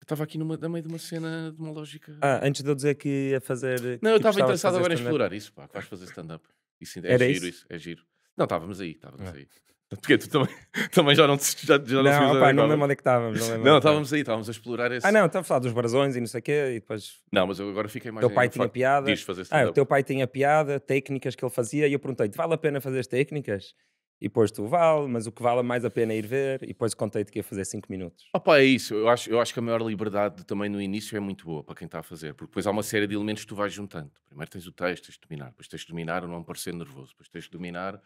Eu estava aqui numa, no meio de uma cena, de uma lógica. Ah, antes de eu dizer que ia fazer. Não, eu estava interessado agora em explorar isso, pá, que vais fazer stand-up. Isso é Era giro, isso? isso? é giro. Não, estávamos aí, estávamos ah. aí. Porque tu também, também já não já, já não, não, opa, não lembro onde é que estávamos. Não, não é estávamos aí, estávamos a explorar esse... Ah não, estávamos a falar dos brasões e não sei o quê e depois... Não, mas eu agora fiquei mais... Teu pai tinha piada. fazer Ah, o teu pai tinha piada, técnicas que ele fazia e eu perguntei-te, vale a pena fazer as técnicas? e depois tu vale, mas o que vale mais a pena é ir ver, e depois contei-te que ia fazer 5 minutos. Opa, é isso. Eu acho, eu acho que a maior liberdade também no início é muito boa para quem está a fazer, porque depois há uma série de elementos que tu vais juntando. Primeiro tens o texto, tens de dominar, depois tens de dominar o não parecer nervoso, depois tens de dominar uh,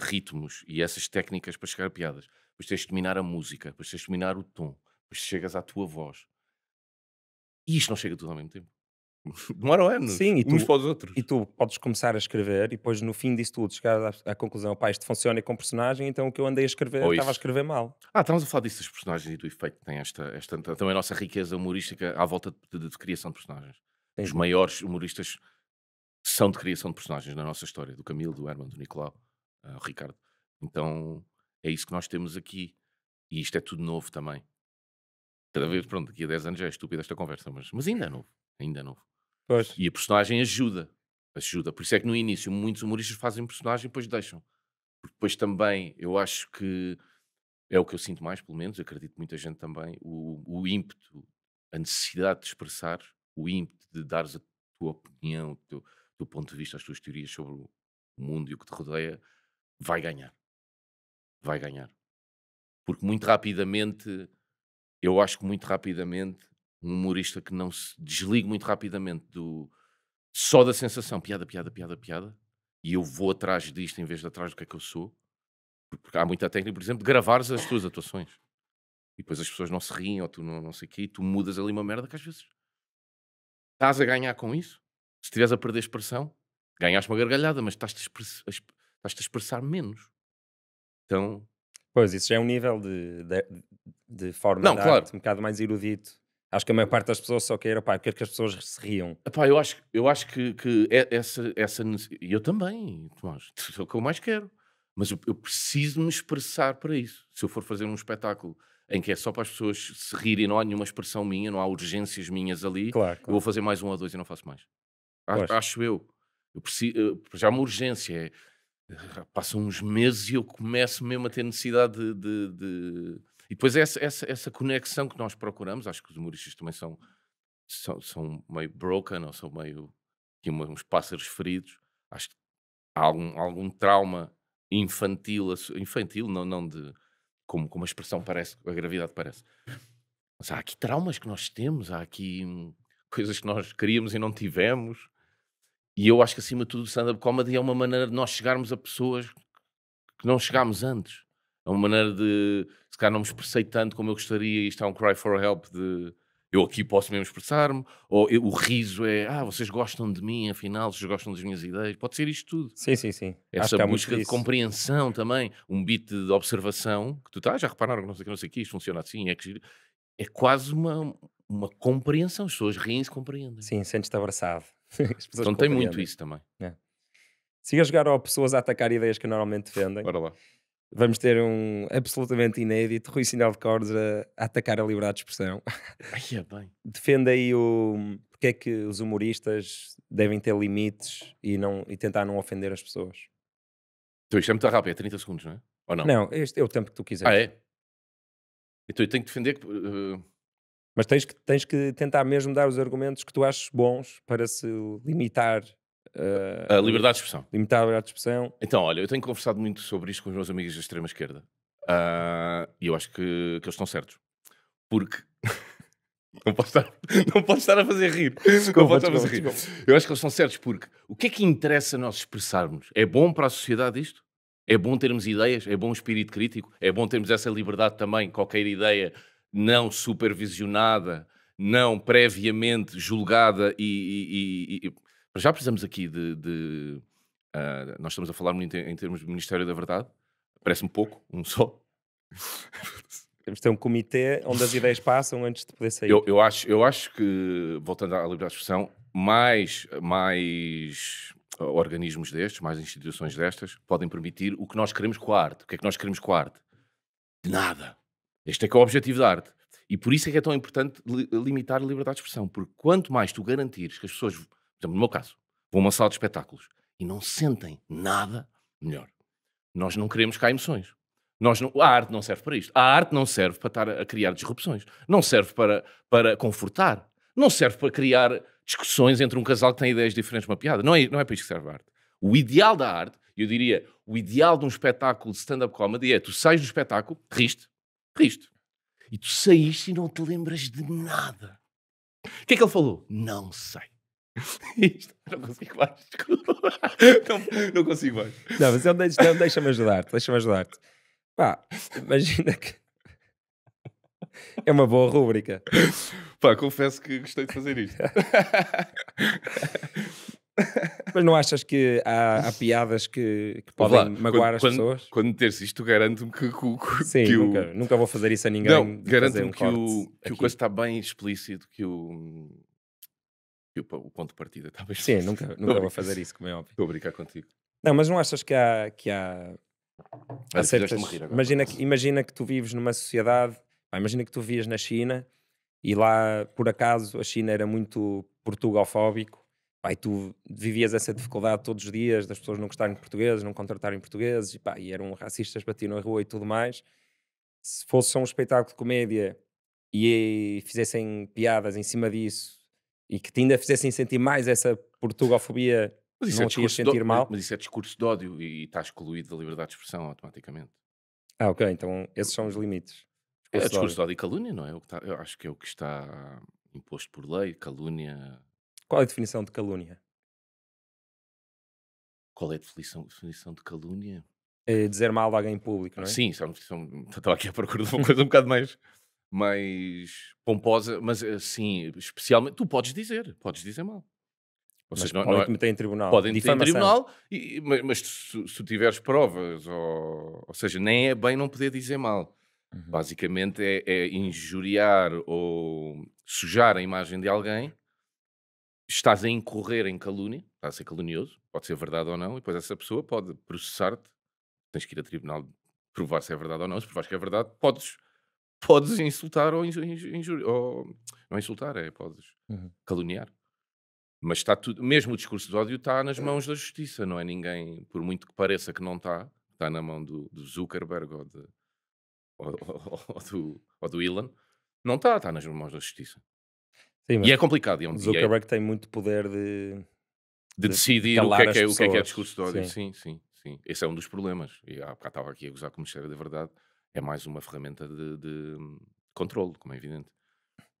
ritmos e essas técnicas para chegar a piadas, depois tens de dominar a música, depois tens de dominar o tom, depois chegas à tua voz. E isto não chega tudo ao mesmo tempo. demoram anos Sim, tu, uns para os outros. E tu podes começar a escrever e depois no fim disso tudo chegar à, à conclusão, pá, isto funciona com personagem, então o que eu andei a escrever Ou estava isso. a escrever mal. Ah, estamos a falar disso dos personagens e do efeito que tem esta, esta também a nossa riqueza humorística à volta de, de, de criação de personagens. Sim. Os maiores humoristas são de criação de personagens na nossa história, do Camilo, do Herman, do Nicolau, uh, Ricardo. Então é isso que nós temos aqui. E isto é tudo novo também. Cada vez, pronto, daqui a 10 anos já é estúpida esta conversa, mas, mas ainda é novo. Ainda é novo. Pois. E a personagem ajuda. Ajuda. Por isso é que no início muitos humoristas fazem personagem e depois deixam. Porque depois também eu acho que é o que eu sinto mais, pelo menos, acredito muita gente também, o, o ímpeto, a necessidade de expressar, o ímpeto de dares a tua opinião, o teu, teu ponto de vista, as tuas teorias sobre o mundo e o que te rodeia, vai ganhar. Vai ganhar. Porque muito rapidamente, eu acho que muito rapidamente um humorista que não se desliga muito rapidamente do só da sensação piada, piada, piada, piada, e eu vou atrás disto em vez de atrás do que é que eu sou. Porque há muita técnica, por exemplo, de gravares as tuas atuações. E depois as pessoas não se riem, ou tu não, não sei o quê, e tu mudas ali uma merda que às vezes estás a ganhar com isso. Se estiveres a perder expressão, ganhaste uma gargalhada, mas estás-te a, express... estás a expressar menos. Então. Pois, isso já é um nível de, de, de forma não, de claro. um bocado mais erudito. Acho que a maior parte das pessoas só quer, pá, quer que as pessoas se riam. Epá, eu acho, eu acho que, que é, essa, essa. E eu também, Tomás, é o que eu mais quero. Mas eu, eu preciso me expressar para isso. Se eu for fazer um espetáculo em que é só para as pessoas se rirem, não há nenhuma expressão minha, não há urgências minhas ali, claro, claro. eu vou fazer mais um ou dois e não faço mais. Acho, acho eu. eu preciso, eh, já é uma urgência. É, eh, passam uns meses e eu começo mesmo a ter necessidade de, de, de e depois essa, essa, essa conexão que nós procuramos, acho que os humoristas também são, são, são meio broken, ou são meio que uns pássaros feridos. Acho que há algum, algum trauma infantil, infantil, não, não de como, como a expressão parece, a gravidade parece. Mas há aqui traumas que nós temos, há aqui hum, coisas que nós queríamos e não tivemos. E eu acho que acima de tudo o stand-up comedy é uma maneira de nós chegarmos a pessoas que não chegámos antes é uma maneira de. Se calhar não me expressei tanto como eu gostaria, e isto é um cry for help de eu aqui posso mesmo expressar-me, ou eu, o riso é, ah, vocês gostam de mim, afinal, vocês gostam das minhas ideias, pode ser isto tudo. Sim, sim, sim. Essa busca de compreensão também, um beat de observação, que tu estás, já repararam que não sei que, não sei o que, isto funciona assim, é que é quase uma, uma compreensão, as pessoas riem se compreendem. Sim, sentes-te abraçado. Então tem muito isso também. É. Siga a jogar ou pessoas a atacar ideias que normalmente defendem. Bora lá vamos ter um absolutamente inédito Rui Sinal de Cordes a, a, atacar a liberdade de expressão. Ai, é bem. Defende aí o porque é que os humoristas devem ter limites e, não, e tentar não ofender as pessoas. Então isto é muito rápido, é 30 segundos, não é? Ou não? Não, este é o tempo que tu quiseres. Ah, é? Então eu tenho que defender que... Uh... Mas tens que, tens que tentar mesmo dar os argumentos que tu achas bons para se limitar Uh, a liberdade de expressão. Limitar a liberdade de expressão. Então, olha, eu tenho conversado muito sobre isto com os meus amigos da extrema-esquerda. Uh, ah, e eu acho que, que eles estão certos. Porque... não, posso estar, não posso estar a fazer rir. Desculpa, não posso estar a fazer rir. Eu acho que eles estão certos porque o que é que interessa nós expressarmos? É bom para a sociedade isto? É bom termos ideias? É bom espírito crítico? É bom termos essa liberdade também? Qualquer ideia não supervisionada não previamente julgada e, e, e, já precisamos aqui de. de uh, nós estamos a falar em, em termos de Ministério da Verdade, parece-me pouco, um só. Temos de ter um comitê onde as ideias passam antes de poder sair. Eu, eu, acho, eu acho que, voltando à liberdade de expressão, mais, mais organismos destes, mais instituições destas, podem permitir o que nós queremos com a arte. O que é que nós queremos com a arte? De nada. Este é que é o objetivo da arte. E por isso é que é tão importante limitar a liberdade de expressão, porque quanto mais tu garantires que as pessoas exemplo, no meu caso, vou a uma sala de espetáculos e não sentem nada melhor. Nós não queremos cá emoções. Nós não, a arte não serve para isto. A arte não serve para estar a criar disrupções. Não serve para, para confortar. Não serve para criar discussões entre um casal que tem ideias diferentes de uma piada. Não é, não é para isto que serve a arte. O ideal da arte, eu diria, o ideal de um espetáculo de stand-up comedy é tu sais do espetáculo, riste, riste. E tu saíste e não te lembras de nada. O que é que ele falou? Não sei. Isto, não consigo mais, desculpa. Não, não consigo mais. Não, mas deixa-me deixa ajudar-te, deixa-me ajudar-te. Pá, imagina que. É uma boa rúbrica. Pá, confesso que gostei de fazer isto. Mas não achas que há, há piadas que, que podem magoar quando, as pessoas? Quando, teres ter-se isto, garanto-me que, que, que, Sim, que nunca, o... nunca vou fazer isso a ninguém. Não, garanto-me um que, o, que o coisa está bem explícito, que o o, o ponto de partida, talvez. Sim, nunca, nunca vou, fazer isso, como é óbvio. Estou a brincar contigo. Não, mas não achas que há. Que há, há agora, imagina, que, imagina que tu vives numa sociedade. Ah, imagina que tu vias na China e lá, por acaso, a China era muito portugalfóbico. Pá, e tu vivias essa dificuldade todos os dias das pessoas não gostarem de portugueses, não contratarem portugueses e, pá, e eram racistas, batiam na rua e tudo mais. Se fosse um espetáculo de comédia e fizessem piadas em cima disso e que te ainda fizessem sentir mais essa portugofobia, mas isso não é te ias sentir mal. Mas isso é discurso de ódio e estás excluído da liberdade de expressão automaticamente. Ah, ok, então esses são os limites. É, é discurso de ódio e calúnia, não é? Está, eu acho que é o que está imposto por lei, calúnia. Qual é a definição de calúnia? Qual é a definição, definição de calúnia? É dizer mal a alguém em público, não é? Sim, só, é só, estava aqui à procura de uma coisa um bocado mais mais pomposa, mas assim, especialmente. Tu podes dizer, podes dizer mal. Ou seja, não, podem não, é meter em tribunal. Podem meter em tribunal, e, mas, mas se, se, tu tiveres provas, ou, ou seja, nem é bem não poder dizer mal. Uhum. Basicamente é, é, injuriar ou sujar a imagem de alguém, estás a incorrer em calúnia, estás a ser calunioso, pode ser verdade ou não, e depois essa pessoa pode processar-te, tens que ir a tribunal provar se é verdade ou não, se provares que é verdade, podes podes insultar ou injuriar. Ou... Não insultar, é, podes uhum. caluniar. Mas está tudo, mesmo o discurso de ódio está nas eh. mãos da justiça, não é ninguém, por muito que pareça que não está, está na mão do, do Zuckerberg ou, de, ou, ou, ou, do, ou do Elon, não está, está nas mãos da justiça. Sim, e é complicado. É um, é Zuckerberg é, tem muito poder de, de decidir de o, que é que é, o que é que é discurso de ódio. Sim. sim, sim, sim. Esse é um dos problemas. E há bocado estava aqui a gozar com o Ministério da Verdade é mais uma ferramenta de, de hum, controle, como é evidente.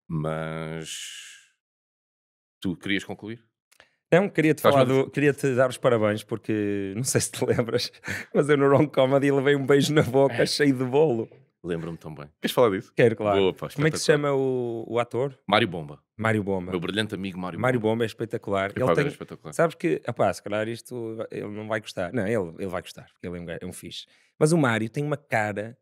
Mas tu querias concluir? Não, queria-te falar do, queria-te dar os parabéns porque não sei se te lembras, mas eu no Wrong Comedy levei um beijo na boca é. cheio de bolo. Lembro-me também. Queres falar disso? Quero, claro. Boa, pá, Como é que se chama o, o ator? Mário Bomba. Mário Bomba. Meu brilhante amigo Mário Bomba. Mário Bomba é espetacular. ele tem... é espetacular. Sabes que, opá, se calhar isto ele não vai gostar. Não, ele, ele vai gostar, porque ele é um, é um fixe. Mas o Mário tem uma cara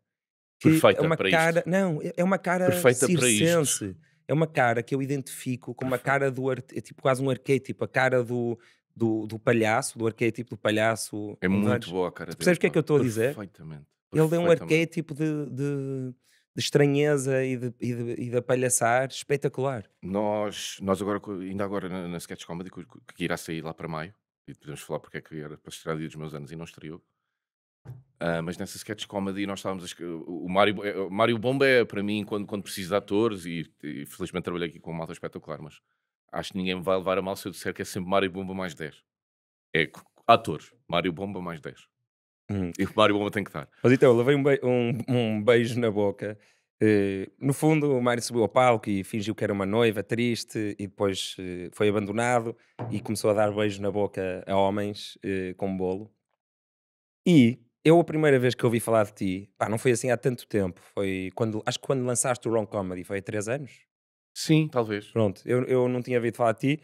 é Perfeita é uma para cara, isto. Não, é, é uma cara Perfeita circense. É uma cara que eu identifico como a cara do... É tipo quase um arquétipo, a cara do, do, do palhaço, do arquétipo do palhaço. É muito vários. boa a cara dele. Percebes o que é que eu estou a dizer? Perfeitamente. Ele é um arquétipo de, de, de estranheza e de, e, de, e de palhaçar espetacular. Nós, nós agora, ainda agora na, na Sketch Comedy, que, que irá sair lá para maio, e podemos falar porque é que era para estrear dia dos meus anos e não estreou. Uh, mas nessa sketch comedy nós estávamos a... o Mário é, é, o Mário Bomba é para mim quando quando preciso de atores e, e felizmente trabalhei aqui com um malta espetacular mas acho que ninguém me vai levar a mal se eu disser que é sempre Mário Bomba mais 10 é ator Mário Bomba mais 10 hum. e o Mário Bomba tem que dar mas então eu levei um, be um, um beijo na boca uh, no fundo o Mário subiu ao palco e fingiu que era uma noiva triste e depois uh, foi abandonado e começou a dar beijos na boca a homens eh, com um bolo e eu a primeira vez que ouvi falar de ti, pá, não foi assim há tanto tempo, foi quando, acho que quando lançaste o Wrong Comedy, foi há três anos? Sim, talvez. Pronto, eu, eu não tinha ouvido falar de ti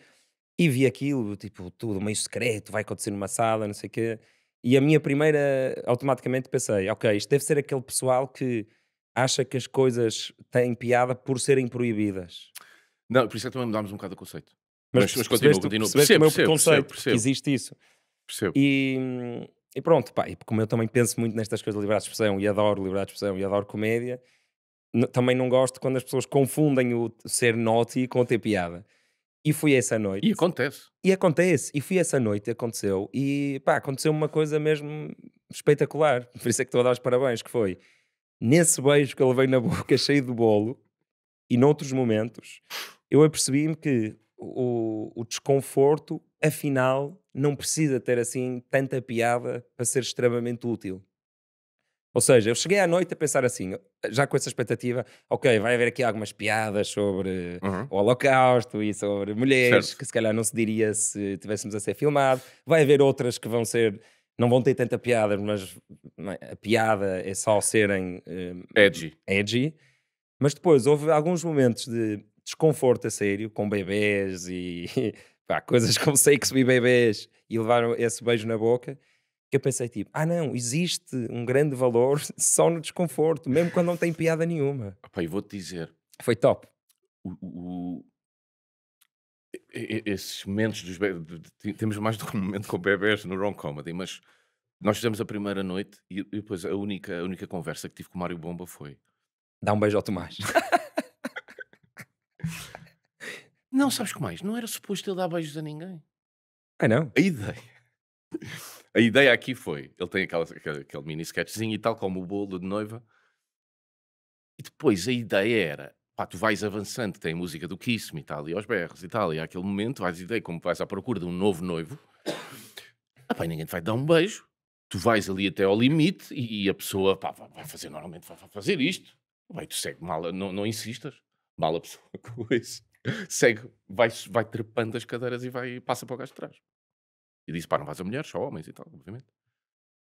e vi aquilo, tipo, tudo meio secreto, vai acontecer numa sala, não sei o quê. E a minha primeira, automaticamente pensei, ok, isto deve ser aquele pessoal que acha que as coisas têm piada por serem proibidas. Não, por isso é que também mudámos um bocado o conceito. Mas, mas, mas continua, continua. Percebo, percebo, percebo, percebo, existe isso. Percebo. E e pronto, pá, e como eu também penso muito nestas coisas de liberdade de expressão e adoro liberdade de expressão e adoro comédia, também não gosto quando as pessoas confundem o ser naughty com ter piada. E fui essa noite. E acontece. E acontece. E fui essa noite, aconteceu. E pá, aconteceu uma coisa mesmo espetacular. Por isso é que estou a dar os parabéns, que foi nesse beijo que eu levei na boca cheio de bolo e noutros momentos, eu apercebi-me que o, o desconforto, afinal, não precisa ter assim tanta piada para ser extremamente útil. Ou seja, eu cheguei à noite a pensar assim, já com essa expectativa, ok, vai haver aqui algumas piadas sobre uhum. o Holocausto e sobre mulheres, certo. que se calhar não se diria se tivéssemos a ser filmado. Vai haver outras que vão ser, não vão ter tanta piada, mas né, a piada é só serem um, edgy. edgy. Mas depois houve alguns momentos de desconforto a sério, com bebês e pá, coisas como sei que subi bebês e levaram esse beijo na boca, que eu pensei tipo, ah não, existe um grande valor só no desconforto, mesmo quando não tem piada nenhuma. Pá, e vou-te dizer. Foi top. O, o, esses momentos dos bebês, temos mais do que um momento com bebês no Wrong Comedy, mas nós fizemos a primeira noite e, e depois a única, a única conversa que tive com o Mário Bomba foi... Dá um beijo ao Tomás. Não, sabes que mais? Não era suposto ele dar beijos a ninguém. Ah, não? A ideia. A ideia aqui foi: ele tem aquela, aquele, aquele mini sketchzinho e tal, como o bolo de noiva. E depois a ideia era: pá, tu vais avançando, tem música do Kiss Me e tal, e aos berros e tal, e àquele momento vais ideia, como vais à procura de um novo noivo, ah, pá, ninguém te vai dar um beijo. Tu vais ali até ao limite e, e a pessoa pá, vai fazer normalmente, vai fazer isto. Vai, tu segue mal, não, não insistas, mal a pessoa com isso. segue, vai, vai trepando as cadeiras e vai, passa para o gajo de trás. E disse: pá, não vais a mulheres, só homens e tal, obviamente.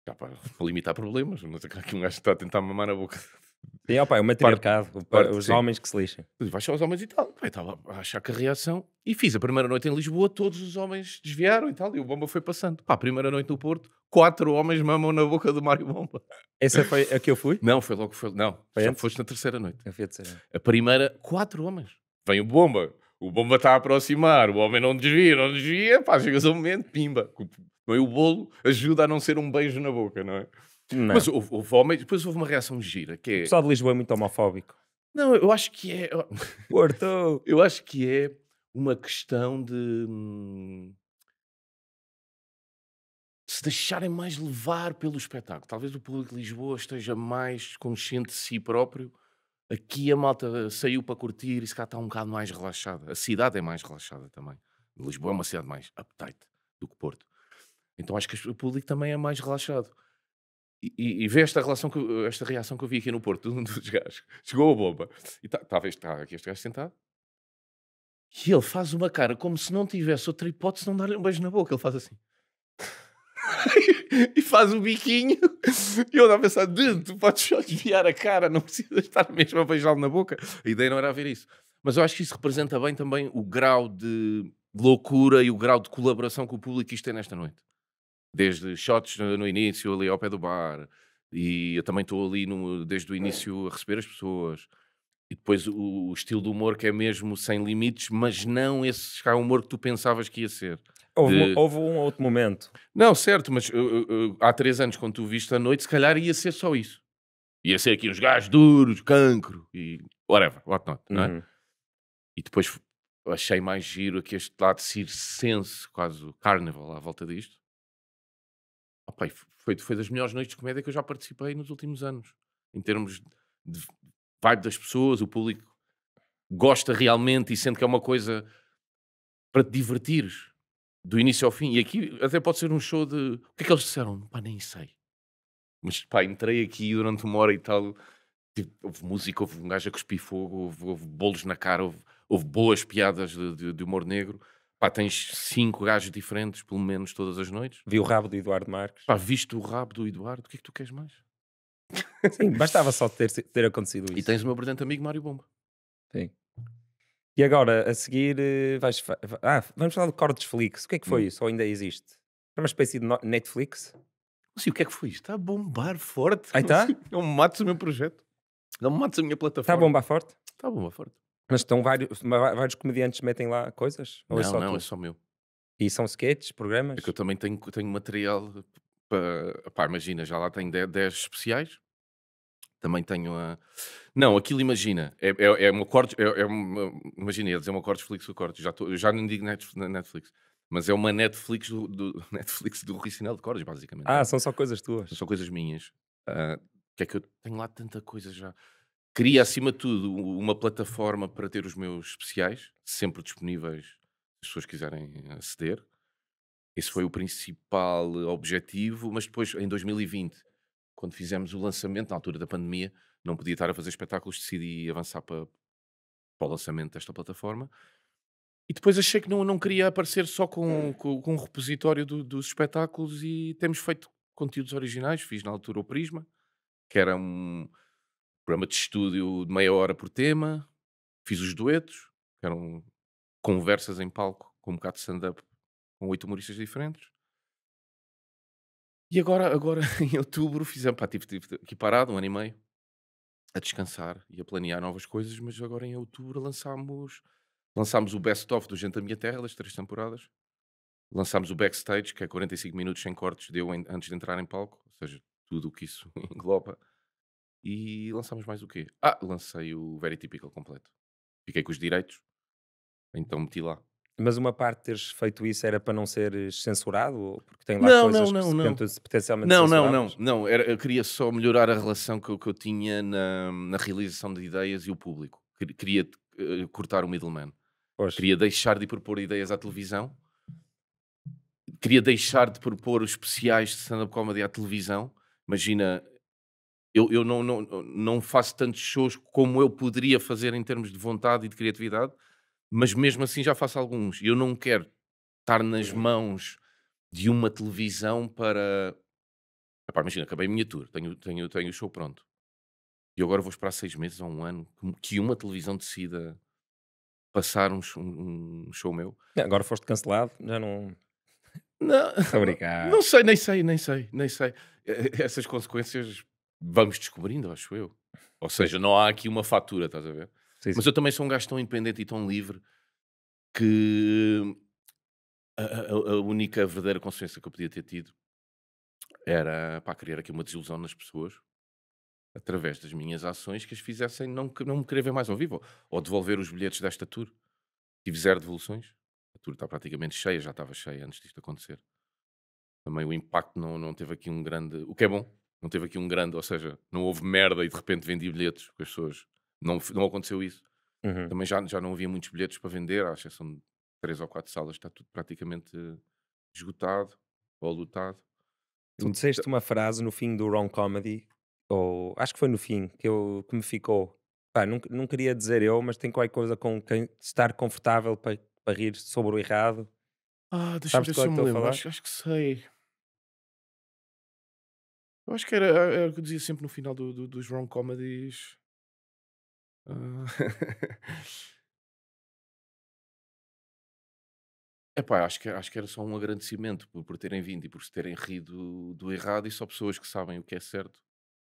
Já para limitar problemas, não sei que um gajo está a tentar mamar na boca. E ó, pá, o matriarcado, parte, parte, os sim. homens que se lixem. Vai só os homens e tal. Pai estava a achar que a reação. E fiz a primeira noite em Lisboa, todos os homens desviaram e tal, e o bomba foi passando. Pá, a primeira noite no Porto, quatro homens mamam na boca do Mário Bomba. Essa foi a que eu fui? Não, foi logo. Foi, não, foi já foste na terceira noite. Eu fui a terceira. A primeira, quatro homens vem o bomba. O bomba está a aproximar, o homem não desvia, não desvia, pá, chegas a um momento, pimba. O bolo ajuda a não ser um beijo na boca, não é? Não. Mas houve, houve homens, depois houve uma reação gira, que é... O pessoal de Lisboa é muito homofóbico. Não, eu acho que é... Porto! eu acho que é uma questão de... Hum, se deixarem mais levar pelo espetáculo. Talvez o público de Lisboa esteja mais consciente de si próprio Aqui a malta saiu para curtir e se cá está um bocado mais relaxada. A cidade é mais relaxada também. Lisboa é uma cidade mais uptight do que Porto. Então acho que o público também é mais relaxado. E, e, e vê esta, relação que, esta reação que eu vi aqui no Porto, um dos gajos. Chegou a bomba. E estava tá, tá, tá, aqui este gajo sentado. E ele faz uma cara como se não tivesse outra hipótese de não dar-lhe um beijo na boca. Ele faz assim. e faz o biquinho. E eu andava a pensar, tu podes só desviar a cara, não precisas estar mesmo a beijá-lo na boca. A ideia não era haver isso. Mas eu acho que isso representa bem também o grau de loucura e o grau de colaboração que o público isto tem nesta noite. Desde shots no início, ali ao pé do bar, e eu também estou ali no, desde o início a receber as pessoas. E depois o, o, estilo do humor que é mesmo sem limites, mas não esse humor que tu pensavas que ia ser. Houve, de... houve, um outro momento. Não, certo, mas uh, uh, uh há três anos, quando tu viste a noite, se calhar ia ser só isso. Ia ser aqui uns gajos duros, cancro e whatever, what not, uhum. não é? Uhum. E depois achei mais giro aqui este lado circense, quase o carnaval à volta disto. Opa, foi, foi das melhores noites de comédia que eu já participei nos últimos anos. Em termos de vibe das pessoas, o público gosta realmente e sente que é uma coisa para te divertir do início ao fim. E aqui até pode ser um show de. O que é que eles disseram? Pá, nem sei. Mas pá, entrei aqui durante uma hora e tal. Tipo, houve música, houve um gajo a cuspir fogo, houve, houve bolos na cara, houve, houve boas piadas de, de, de, humor negro. Pá, tens cinco gajos diferentes, pelo menos, todas as noites. Vi o rabo do Eduardo Marques. Pá, viste o rabo do Eduardo, o que é que tu queres mais? Sim, bastava só ter, ter acontecido isso. E tens o meu brilhante amigo Mário Bomba. Sim. E agora, a seguir, eh, vais. Ah, vamos falar do Flix. O que é que foi hum. isso? Ou ainda existe? É uma espécie de Netflix? sim o que é que foi isto. Está a bombar forte. Aí ah, está? Não mates o meu projeto. Não mates a minha plataforma. Está a bombar forte? Está a bombar forte. Mas estão vários, vários comediantes metem lá coisas? Ou é não, é só não, tu? é só meu. E são sketches, programas? É que eu também tenho, tenho material para... Pá, imagina, já lá tem 10 especiais. Também tenho a. Não, aquilo imagina. É, é, é um acorde. É, é uma, imagina, ia um acorde Netflix, acorde. Já, tô, já não digo Netflix. Mas é uma Netflix do, do Netflix do Rui de Cordes, basicamente. Ah, são só coisas tuas. São só coisas minhas. Uh, que é que eu tenho lá tanta coisa já? Queria, acima de tudo, uma plataforma para ter os meus especiais, sempre disponíveis se as pessoas quiserem aceder. Esse foi o principal objetivo, mas depois, em 2020, quando fizemos o lançamento, na altura da pandemia, não podia estar a fazer espetáculos, decidi avançar para, para o lançamento desta plataforma. E depois achei que não, não queria aparecer só com, hum. com, com um repositório do, dos espetáculos e temos feito conteúdos originais. Fiz na altura o Prisma, que era um programa de estúdio de meia hora por tema. Fiz os duetos, que eram conversas em palco com um bocado de stand-up com oito humoristas diferentes. E agora, agora em outubro, fizemos, pá, tive, tive aqui parado um ano e meio, a descansar e a planear novas coisas, mas agora em outubro lançámos, lançámos o Best Of do Gente da Minha Terra, das três temporadas. Lançámos o Backstage, que é 45 minutos sem cortes, deu em, antes de entrar em palco, ou seja, tudo o que isso engloba. E lançámos mais o quê? Ah, lancei o Very Typical completo. Fiquei com os direitos, então meti lá. Mas uma parte de teres feito isso era para não seres censurado? Porque tem lá não, coisas não, não, não. potencialmente Não, não, não. não era, eu queria só melhorar a relação que, eu, que eu tinha na, na, realização de ideias e o público. Queria uh, cortar o middleman. Pois. Queria deixar de propor ideias à televisão. Queria deixar de propor os especiais de stand-up comedy à televisão. Imagina, eu, eu não, não, não faço tantos shows como eu poderia fazer em termos de vontade e de criatividade mas mesmo assim já faço alguns. Eu não quero estar nas uhum. mãos de uma televisão para. Epá, imagina, acabei a minha tour, tenho, tenho, tenho o show pronto. E agora vou esperar seis meses ou um ano que uma televisão decida passar um, um, um show meu. É, agora foste cancelado, já não. Não, não, não sei, nem sei, nem sei, nem sei. Essas consequências vamos descobrindo, acho eu. Ou seja, não há aqui uma fatura, estás a ver? Sim, Mas eu também sou um gajo tão independente e tão livre que a, a, a única verdadeira consciência que eu podia ter tido era para criar aqui uma desilusão nas pessoas através das minhas ações que as fizessem não, não me querer ver mais ao vivo ou devolver os bilhetes desta tour. Tive zero devoluções. A tour está praticamente cheia, já estava cheia antes disto acontecer. Também o impacto não, não teve aqui um grande. O que é bom, não teve aqui um grande. Ou seja, não houve merda e de repente vendi bilhetes com as pessoas não, não aconteceu isso. Uhum. Também já, já não havia muitos bilhetes para vender, à exceção de três ou quatro salas, está tudo praticamente esgotado ou lutado. Tu hum, disseste uma frase no fim do Wrong Comedy, ou acho que foi no fim, que, eu, que me ficou. Pá, não, não queria dizer eu, mas tem qualquer coisa com quem estar confortável para, para rir sobre o errado. Ah, deixa Sabes ver se eu me lembro. Acho, acho, que sei. Eu acho que era, era é, é o que eu dizia sempre no final do, do, dos wrong comedies. É Epá, acho que, acho que era só um agradecimento por, por terem vindo e por se terem rido do errado, e só pessoas que sabem o que é certo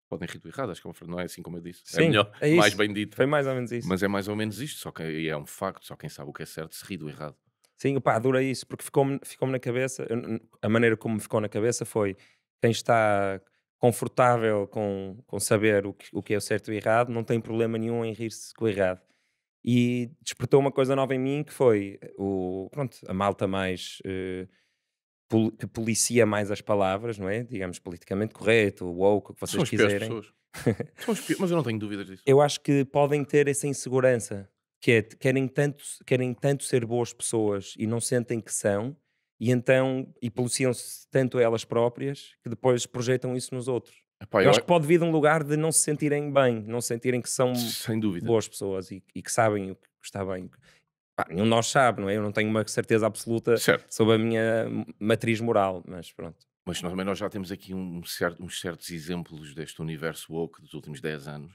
podem rir do errado. Acho que é não é assim como eu disse. é Sim, melhor, é isso. mais bem dito, Foi mais ou menos isso. Mas é mais ou menos isto, só que é um facto, só quem sabe o que é certo se ri do errado. Sim, pá, dura isso, porque ficou-me ficou na cabeça, eu a maneira como me ficou na cabeça foi quem está, confortável com, com saber o que, o que é o certo e o errado, não tem problema nenhum em rir-se com o errado. E despertou uma coisa nova em mim que foi eh, o, pronto, a malta mais. Uh, que policia mais as palavras, não é? Digamos, politicamente correto, woke, o que vocês São quiserem. Pessoas. mas eu não tenho dúvidas disso. Eu acho que podem ter essa insegurança, que é, querem tanto, querem tanto ser boas pessoas e não sentem que são, e então e policiam-se tanto elas próprias que depois projetam isso nos outros. Epá, eu, eu acho que pode vir de um lugar de não se sentirem bem, não se sentirem que são boas pessoas e, e, que sabem o que está bem. Pá, nenhum de nós sabe, não é? Eu não tenho uma certeza absoluta certo. sobre a minha matriz moral, mas pronto. Mas nós, nós já temos aqui um certo, uns certos exemplos deste universo woke dos últimos 10 anos,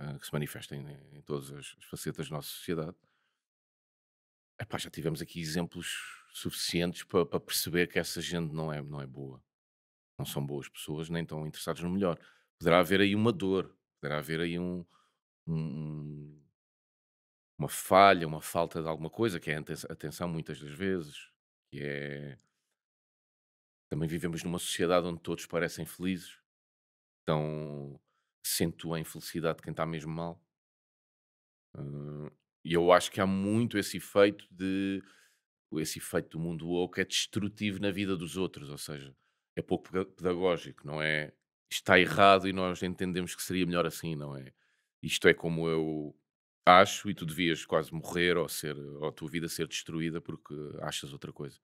uh, que se manifestam em, em, todas as facetas da nossa sociedade. Epá, já tivemos aqui exemplos suficientes para, para, perceber que essa gente não é, não é boa. Não são boas pessoas, nem estão interessados no melhor. Poderá haver aí uma dor, poderá haver aí um, um uma falha, uma falta de alguma coisa, que é atenção muitas das vezes, que é. Também vivemos numa sociedade onde todos parecem felizes, então sento a infelicidade de quem está mesmo mal. Hum, e eu acho que há muito esse efeito de esse efeito do mundo woke é destrutivo na vida dos outros, ou seja, é pouco pedagógico, não é? Está errado e nós entendemos que seria melhor assim, não é? Isto é como eu acho e tu devias quase morrer ou ser ou a tua vida ser destruída porque achas outra coisa.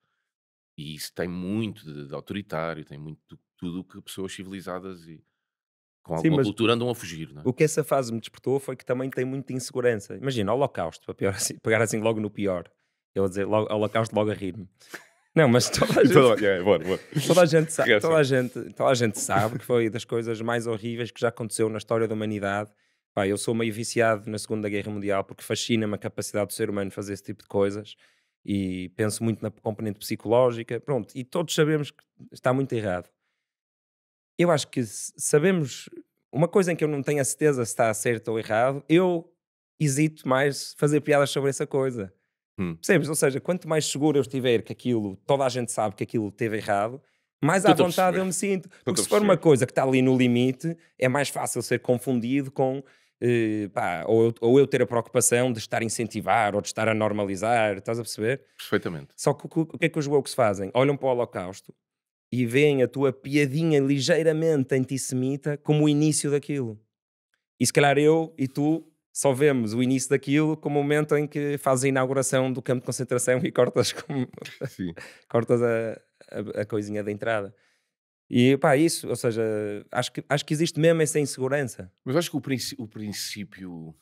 E isso tem muito de, de autoritário, tem muito de tudo que pessoas civilizadas e com alguma Sim, cultura andam a fugir. É? O que essa fase me despertou foi que também tem muita insegurança. Imagina, o Holocausto, para, pior, assim, pegar assim logo no pior. Eu vou dizer logo, holocausto logo a rir-me. Não, mas toda a então, gente, Toda, a gente sabe, toda, a gente, toda a gente sabe que foi das coisas mais horríveis que já aconteceu na história da humanidade. Pá, eu sou meio viciado na Segunda Guerra Mundial porque fascina-me a capacidade do ser humano fazer esse tipo de coisas e penso muito na componente psicológica. Pronto, e todos sabemos que está muito errado. Eu acho que sabemos uma coisa em que eu não tenho a certeza se está certo ou errado. Eu hesito mais fazer piadas sobre essa coisa. Hum. Percebes? Ou seja, quanto mais seguro eu estiver que aquilo, toda a gente sabe que aquilo teve errado, mais à vontade eu me sinto. Porque se for uma coisa que está ali no limite, é mais fácil ser confundido com. Eh, pá, ou, eu, ou, eu, ter a preocupação de estar a incentivar ou de estar a normalizar, estás a perceber? Perfeitamente. Só que o, o que é que os woke fazem? Olham para o Holocausto e veem a tua piadinha ligeiramente antissemita como o início daquilo. E se calhar eu e tu só vemos o início daquilo com o momento em que faz a inauguração do campo de concentração e cortas, como, cortas a, a, a, coisinha da entrada. E pá, isso, ou seja, acho que, acho que existe mesmo essa insegurança. Mas acho que o, princ o princípio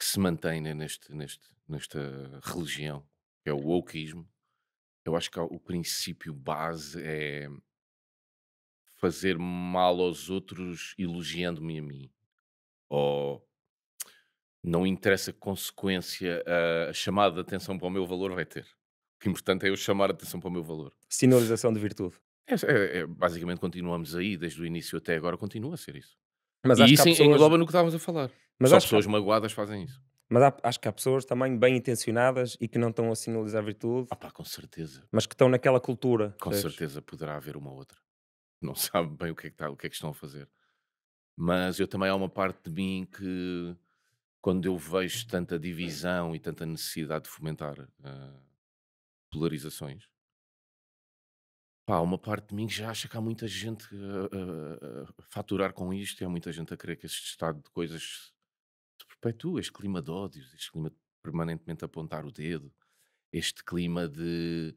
que se mantém né, neste, neste, nesta religião, que é o wokeismo, eu acho que o princípio base é fazer mal aos outros elogiando-me a mim. Ou não interessa que consequência ah, a chamada de atenção para o meu valor vai ter. O que é importante é eu chamar a atenção para o meu valor. Sinalização de virtude. É, é, é, é basicamente continuamos aí, desde o início até agora, continua a ser isso. Mas e isso pessoas... engloba no que estávamos a falar. Mas Só pessoas que... magoadas fazem isso. Mas há, acho que há pessoas também bem intencionadas e que não estão a sinalizar virtude. Ah pá, com certeza. Mas que estão naquela cultura. Com sabes? certeza poderá haver uma outra. Não sabe bem o que, é que está, o que é que estão a fazer. Mas eu também há uma parte de mim que quando eu vejo tanta divisão e tanta necessidade de fomentar uh, polarizações, pá, uma parte de mim já acha que há muita gente a, a, a faturar com isto e há muita gente a crer que este estado de coisas se perpetua, este clima de ódio, este clima de permanentemente apontar o dedo, este clima de,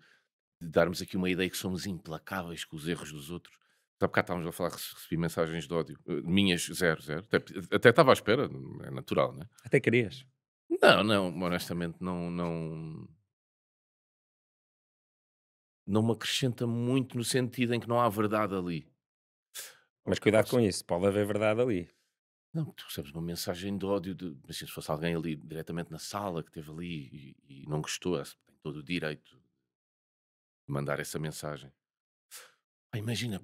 de darmos aqui uma ideia que somos implacáveis com os erros dos outros. Há bocado estávamos a falar que recebi mensagens de ódio. Eh, minhas, zero, zero. Até, estava à espera, é natural, né? Até querias? Não, não, honestamente, não. Não, não me acrescenta muito no sentido em que não há verdade ali. Mas cuidado com isso, pode haver verdade ali. Não, tu recebes uma mensagem de ódio, de, mas se fosse alguém ali diretamente na sala que esteve ali e, e não gostou, tem todo o direito de mandar essa mensagem. Ah, imagina,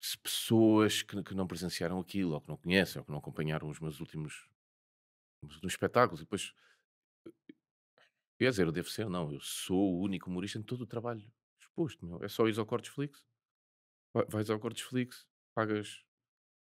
se pessoas que, que, não presenciaram aquilo, ou que não conhecem, ou que não acompanharam os meus últimos, os espetáculos, e depois. Eu dizer, eu devo ser, não, eu sou o único humorista em todo o trabalho exposto, meu. É só ir ao Cortes Flix. Vais ao Cortes Flix, pagas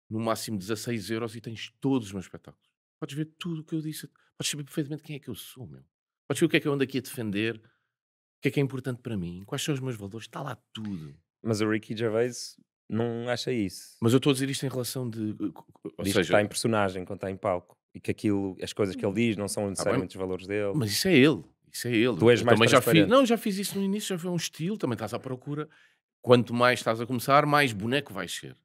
no máximo 16 euros e tens todos os meus espetáculos. Podes ver tudo o que eu disse, podes saber perfeitamente quem é que eu sou, meu. Podes ver o que é que eu ando aqui a defender, o que é que é importante para mim, quais são os meus valores, está lá tudo. Mas o Ricky Gervais não acha isso. Mas eu estou a dizer isto em relação de. Eh, ou diz seja... que está em personagem quando está em palco e que aquilo, as coisas que ele diz não são necessariamente ah, os valores dele. Mas isso é ele. Isso é ele. Tu és mais também já fiz, Não, já fiz isso no início, já foi um estilo, também estás à procura. Quanto mais estás a começar, mais boneco vais ser.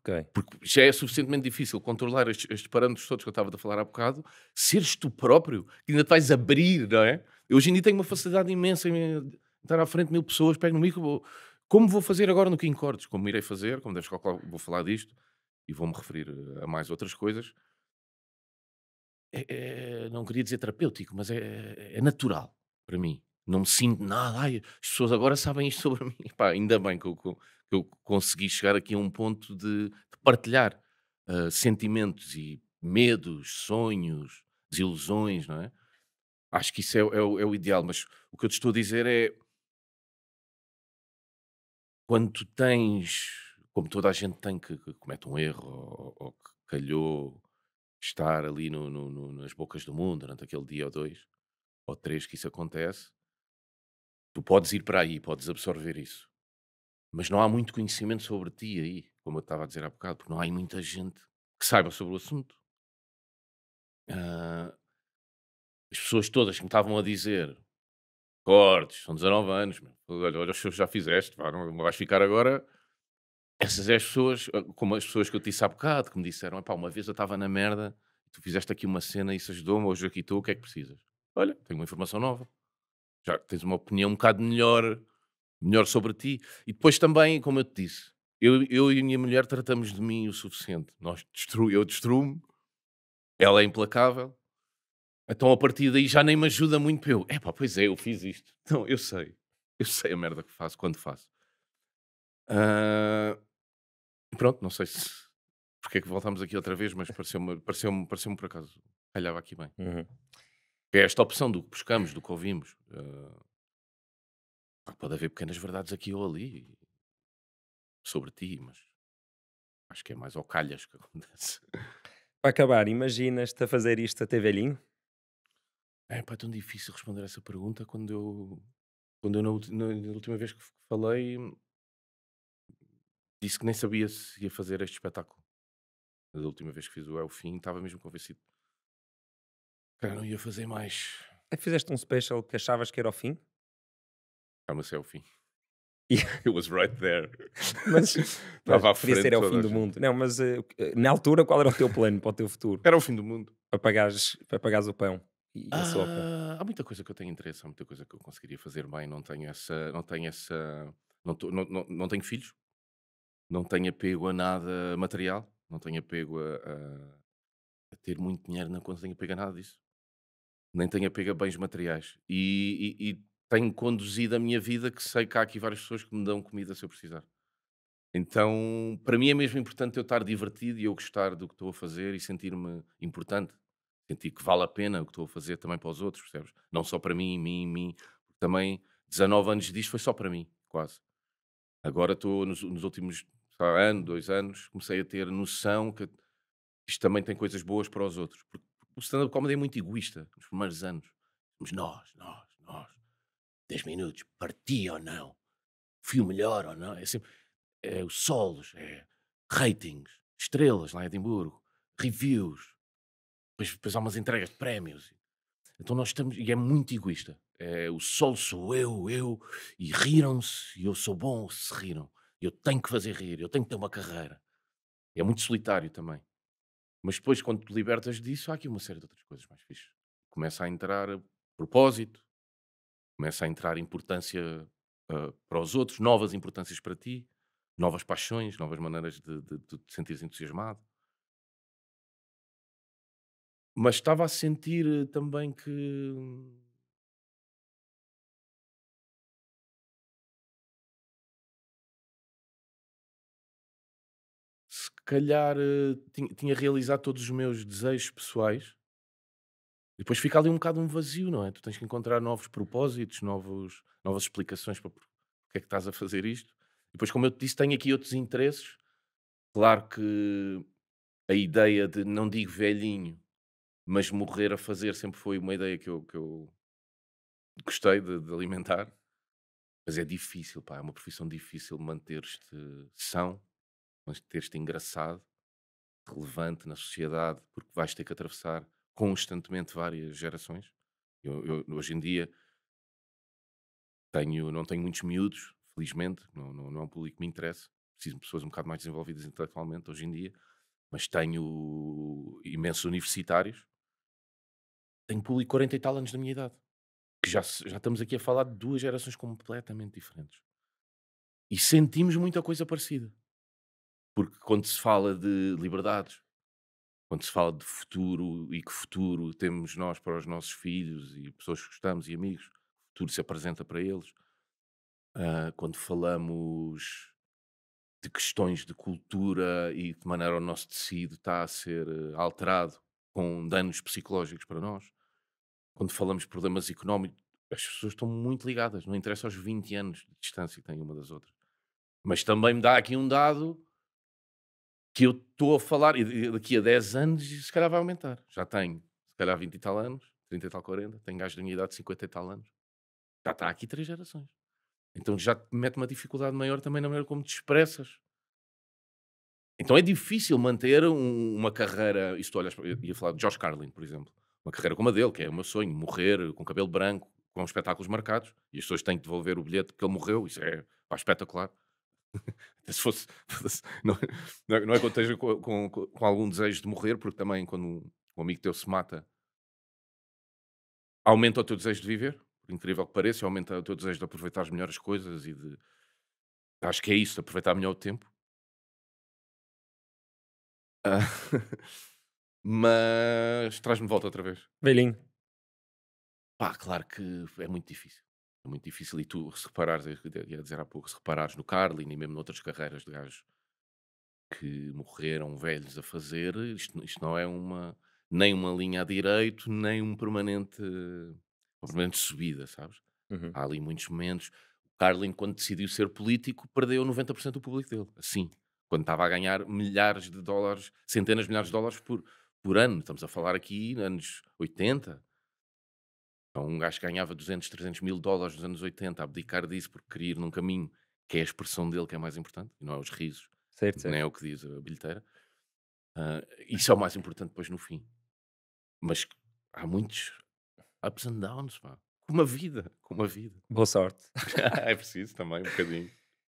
Ok. Porque já é suficientemente difícil controlar estes, estes parâmetros todos que eu estava a falar há bocado, seres tu próprio, que ainda te vais abrir, não é? Eu hoje em dia tenho uma facilidade imensa em eh, estar à frente de mil pessoas, pego no micro, como vou fazer agora no King Chords, como irei fazer, como deves calcular, vou falar disto e vou-me referir eh, a mais outras coisas. É, é, não queria dizer terapêutico, mas é, é, é natural para mim. Não me sinto nada. Ai, as pessoas agora sabem isto sobre mim. Pá, ainda bem que eu, que eu, consegui chegar aqui a um ponto de, de partilhar uh, sentimentos e medos, sonhos, desilusões, não é? Acho que isso é, é, é, o ideal, mas o que eu te estou a dizer é quando tu tens, como toda a gente tem que, que comete um erro ou, ou que calhou estar ali no, no, no, nas bocas do mundo durante aquele dia ou dois ou três que isso acontece, tu podes ir para aí, podes absorver isso. Mas não há muito conhecimento sobre ti aí, como eu estava a dizer há bocado, porque não há muita gente que saiba sobre o assunto. Uh, as pessoas todas que me estavam a dizer Cortes, são 19 anos, Olha, olha os seus já fizeste, pá, não vais ficar agora. Essas é as pessoas, ah, como as pessoas que eu te disse há bocado, que me disseram: pá, uma vez eu estava na merda, tu fizeste aqui uma cena e isso ajudou-me, hoje aqui estou, o que é que precisas? Olha, tenho uma informação nova. Já tens uma opinião um bocado melhor, melhor sobre ti. E depois também, como eu te disse, eu, eu e a minha mulher tratamos de mim o suficiente. Nós destru, eu destruo-me, ela é implacável, então a partir daí já nem me ajuda muito eu. É pá, pois é, eu fiz isto. Então eu sei. Eu sei a merda que faço quando faço. Uh... Pronto, não sei se porque é que voltámos aqui outra vez, mas pareceu-me pareceu pareceu -me por acaso. Calhava aqui bem. Uhum. É esta opção do que buscamos, do que ouvimos. Uh... Pode haver pequenas verdades aqui ou ali sobre ti, mas acho que é mais ao calhas que acontece. Para acabar, imaginas-te a fazer isto até velhinho? É pá, tão difícil responder essa pergunta quando eu, quando eu na, na- última vez que falei, disse que nem sabia se ia fazer este espetáculo. Da última vez que fiz o É o Fim, estava mesmo convencido. Cara, não ia fazer mais. É que Fizeste um special que achavas que era o fim, Ah, mas é o fim. It was right there. mas Estava à podia ser é o fim do mundo. Não, mas eh, eh, na altura qual era o teu plano para o teu futuro? Era o fim do mundo. Para pagares, para pagares o pão e, ah, Há muita coisa que eu tenho interesse, há muita coisa que eu conseguiria fazer bem, não tenho essa. Não tenho essa. Não, tô, não, não, não tenho filhos, não tenho apego a nada material, não tenho apego a, a, a ter muito dinheiro, não tenho apego a nada disso. Nem tenho apego a bens materiais. E, e, e tenho conduzido a minha vida que sei que há aqui várias pessoas que me dão comida se eu precisar. Então, para mim é mesmo importante eu estar divertido e eu gostar do que estou a fazer e sentir-me importante sentir que vale a pena o que estou a fazer também para os outros, percebes? Não só para mim, mim, mim. Também 19 anos disto foi só para mim, quase. Agora estou nos, nos últimos ano, dois anos, comecei a ter noção que isto também tem coisas boas para os outros. Porque o stand-up comedy é muito egoísta nos primeiros anos. Mas nós, nós, nós. 10 minutos, parti ou não. Fui o melhor ou não. É sempre. É, os solos, é ratings, estrelas lá em Edimburgo, reviews, depois, depois há umas entregas de prémios. Então nós estamos, e é muito egoísta. É, o sol sou eu, eu, e riram-se, e eu sou bom, se riram. Eu tenho que fazer rir, eu tenho que ter uma carreira. É muito solitário também. Mas depois, quando te libertas disso, há aqui uma série de outras coisas mais fixas. Começa a entrar eh, propósito, começa a entrar importância uh, para os outros, novas importâncias para ti, novas paixões, novas maneiras de, de, de te sentir entusiasmado mas estava a sentir eh, também que hum, se calhar eh, tinha realizado todos os meus desejos pessoais e depois fica ali um bocado um vazio, não é? Tu tens que encontrar novos propósitos, novos, novas explicações para porque é que estás a fazer isto. depois, como eu te disse, tenho aqui outros interesses. Claro que a ideia de não digo velhinho, mas morrer a fazer sempre foi uma ideia que eu, que eu gostei de, de alimentar. Mas é difícil, pá, é uma profissão difícil manter-te são, manter-te engraçado, relevante na sociedade, porque vais ter que atravessar constantemente várias gerações. Eu, eu hoje em dia tenho, não tenho muitos miúdos, felizmente, não, não, não é um público que me interessa. Preciso de pessoas um bocado mais desenvolvidas intelectualmente hoje em dia, mas tenho imensos universitários tenho público 40 e tal anos da minha idade. Que já, já estamos aqui a falar de duas gerações completamente diferentes. E sentimos muita coisa parecida. Porque quando se fala de liberdades, quando se fala de futuro e que futuro temos nós para os nossos filhos e pessoas que gostamos e amigos, o futuro se apresenta para eles. Uh, quando falamos de questões de cultura e de maneira o nosso tecido está a ser eh, alterado com danos psicológicos para nós. Quando falamos de problemas económicos, as pessoas estão muito ligadas, não interessa aos 20 anos de distância que têm uma das outras. Mas também me dá aqui um dado que eu estou a falar, e daqui a 10 anos se calhar vai aumentar. Já tenho, se calhar 20 e tal anos, 30 e tal 40, tenho gajos de minha idade de 50 e tal anos. Já está aqui três gerações. Então já mete uma dificuldade maior também na maneira como te expressas então é difícil manter um, uma carreira. Isto, olha, ia falar de Josh Carlin, por exemplo. Uma carreira como a dele, que é o meu sonho, morrer com cabelo branco, com espetáculos marcados, e as pessoas têm que devolver o bilhete porque ele morreu. Isso é pá, espetacular. se fosse, não, não é que eu esteja com, com, com, algum desejo de morrer, porque também quando um, um amigo teu se mata, aumenta o teu desejo de viver, por incrível que pareça, aumenta o teu desejo de aproveitar as melhores coisas e de. Acho que é isso, aproveitar melhor o tempo. Ah, mas traz-me volta outra vez. Velhinho. Pá, claro que é muito difícil. É muito difícil. E tu, se reparares, ia dizer há pouco, se reparares no Carlin e mesmo noutras carreiras de gajos que morreram velhos a fazer, isto, isto não é uma nem uma linha a direito, nem um permanente, uma permanente subida, sabes? Uhum. Há ali muitos momentos. O Carlin, quando decidiu ser político, perdeu 90% do público dele. Assim quando estava a ganhar milhares de dólares, centenas de milhares de dólares por, por ano. Estamos a falar aqui anos 80. Então, um gajo que ganhava 200, 300 mil dólares nos anos 80, abdicar disso porque queria ir num caminho que é a expressão dele que é mais importante, e não é os risos, certo, certo. nem é o que diz a bilheteira. Uh, isso é o mais importante depois no fim. Mas há muitos ups and downs, pá. Com uma vida, com uma vida. Boa sorte. é preciso também, um bocadinho.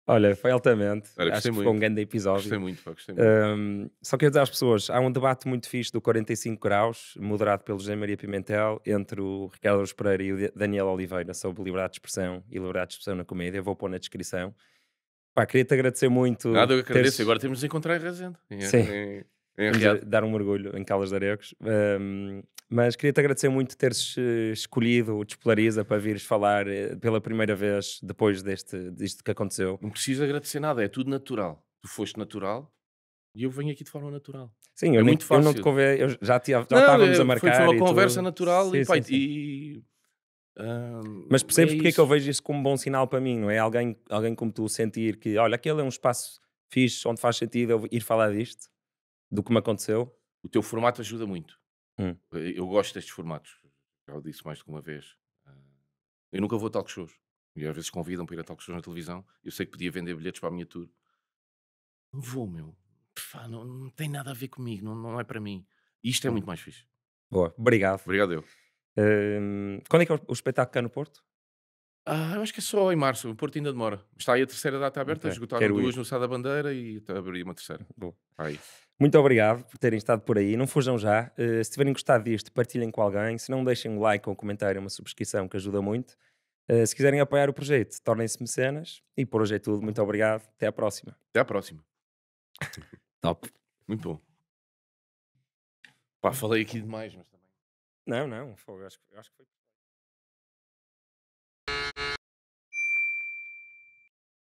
Olha, foi altamente. Olha, Acho que muito. foi um grande episódio. Gostei muito, pá, gostei muito. Um, só quero dizer às pessoas: há um debate muito fixe do 45 graus, moderado pelo José Maria Pimentel, entre o Ricardo Luz Pereira e o Daniel Oliveira sobre liberdade de expressão e liberdade de expressão na comédia. Eu vou pôr na descrição. Pá, queria-te agradecer muito. Nada, ah, eu agradeço. Teres... Agora temos de encontrar a Rezende. Sim. É dar um mergulho em Calas de Um, mas queria-te agradecer muito teres eh, escolhido o Despolariza para vires falar eh, pela primeira vez depois deste, disto que aconteceu. Não preciso agradecer nada, é tudo natural. Tu foste natural e eu venho aqui de forma natural. Sim, é eu, muito nem, fácil. eu não te convém, eu já, te, já não, estávamos a é, marcar. Foi uma conversa natural sim, e, sim, sim. e um, mas percebes é porque isso. é que eu vejo isso como um bom sinal para mim, não é? Alguém, alguém como tu sentir que, olha, aquele é um espaço fixe onde faz sentido eu ir falar disto do que me aconteceu. O teu formato ajuda muito. Hum. Eu gosto destes formatos. Já o disse mais do que uma vez. Ah, eu nunca vou a talk shows. E às vezes convidam para ir a talk shows na televisão. Eu sei que podia vender bilhetes para a minha tour. Não vou, meu. não, não, tem nada a ver comigo. Não, não é para mim. Isto é hum. muito mais fixe. Boa. Obrigado. Obrigado eu. Hum, quando é que é o espetáculo cá no Porto? Ah, eu acho que é só em março. O Porto ainda demora. Está aí a terceira data aberta. Okay. Esgotaram Quero duas ir. no Sá da Bandeira e abri uma terceira. Boa. Aí. Muito obrigado por terem estado por aí. Não fujam já. Uh, se tiverem gostado disto, partilhem com alguém. Se não, deixem um like ou um comentário, uma subscrição que ajuda muito. Uh, se quiserem apoiar o projeto, tornem-se mecenas. E por hoje é tudo. Muito obrigado. Até à próxima. Até à próxima. Top. Muito bom. Pá, falei aqui demais, mas também. Não, não. acho, acho que foi.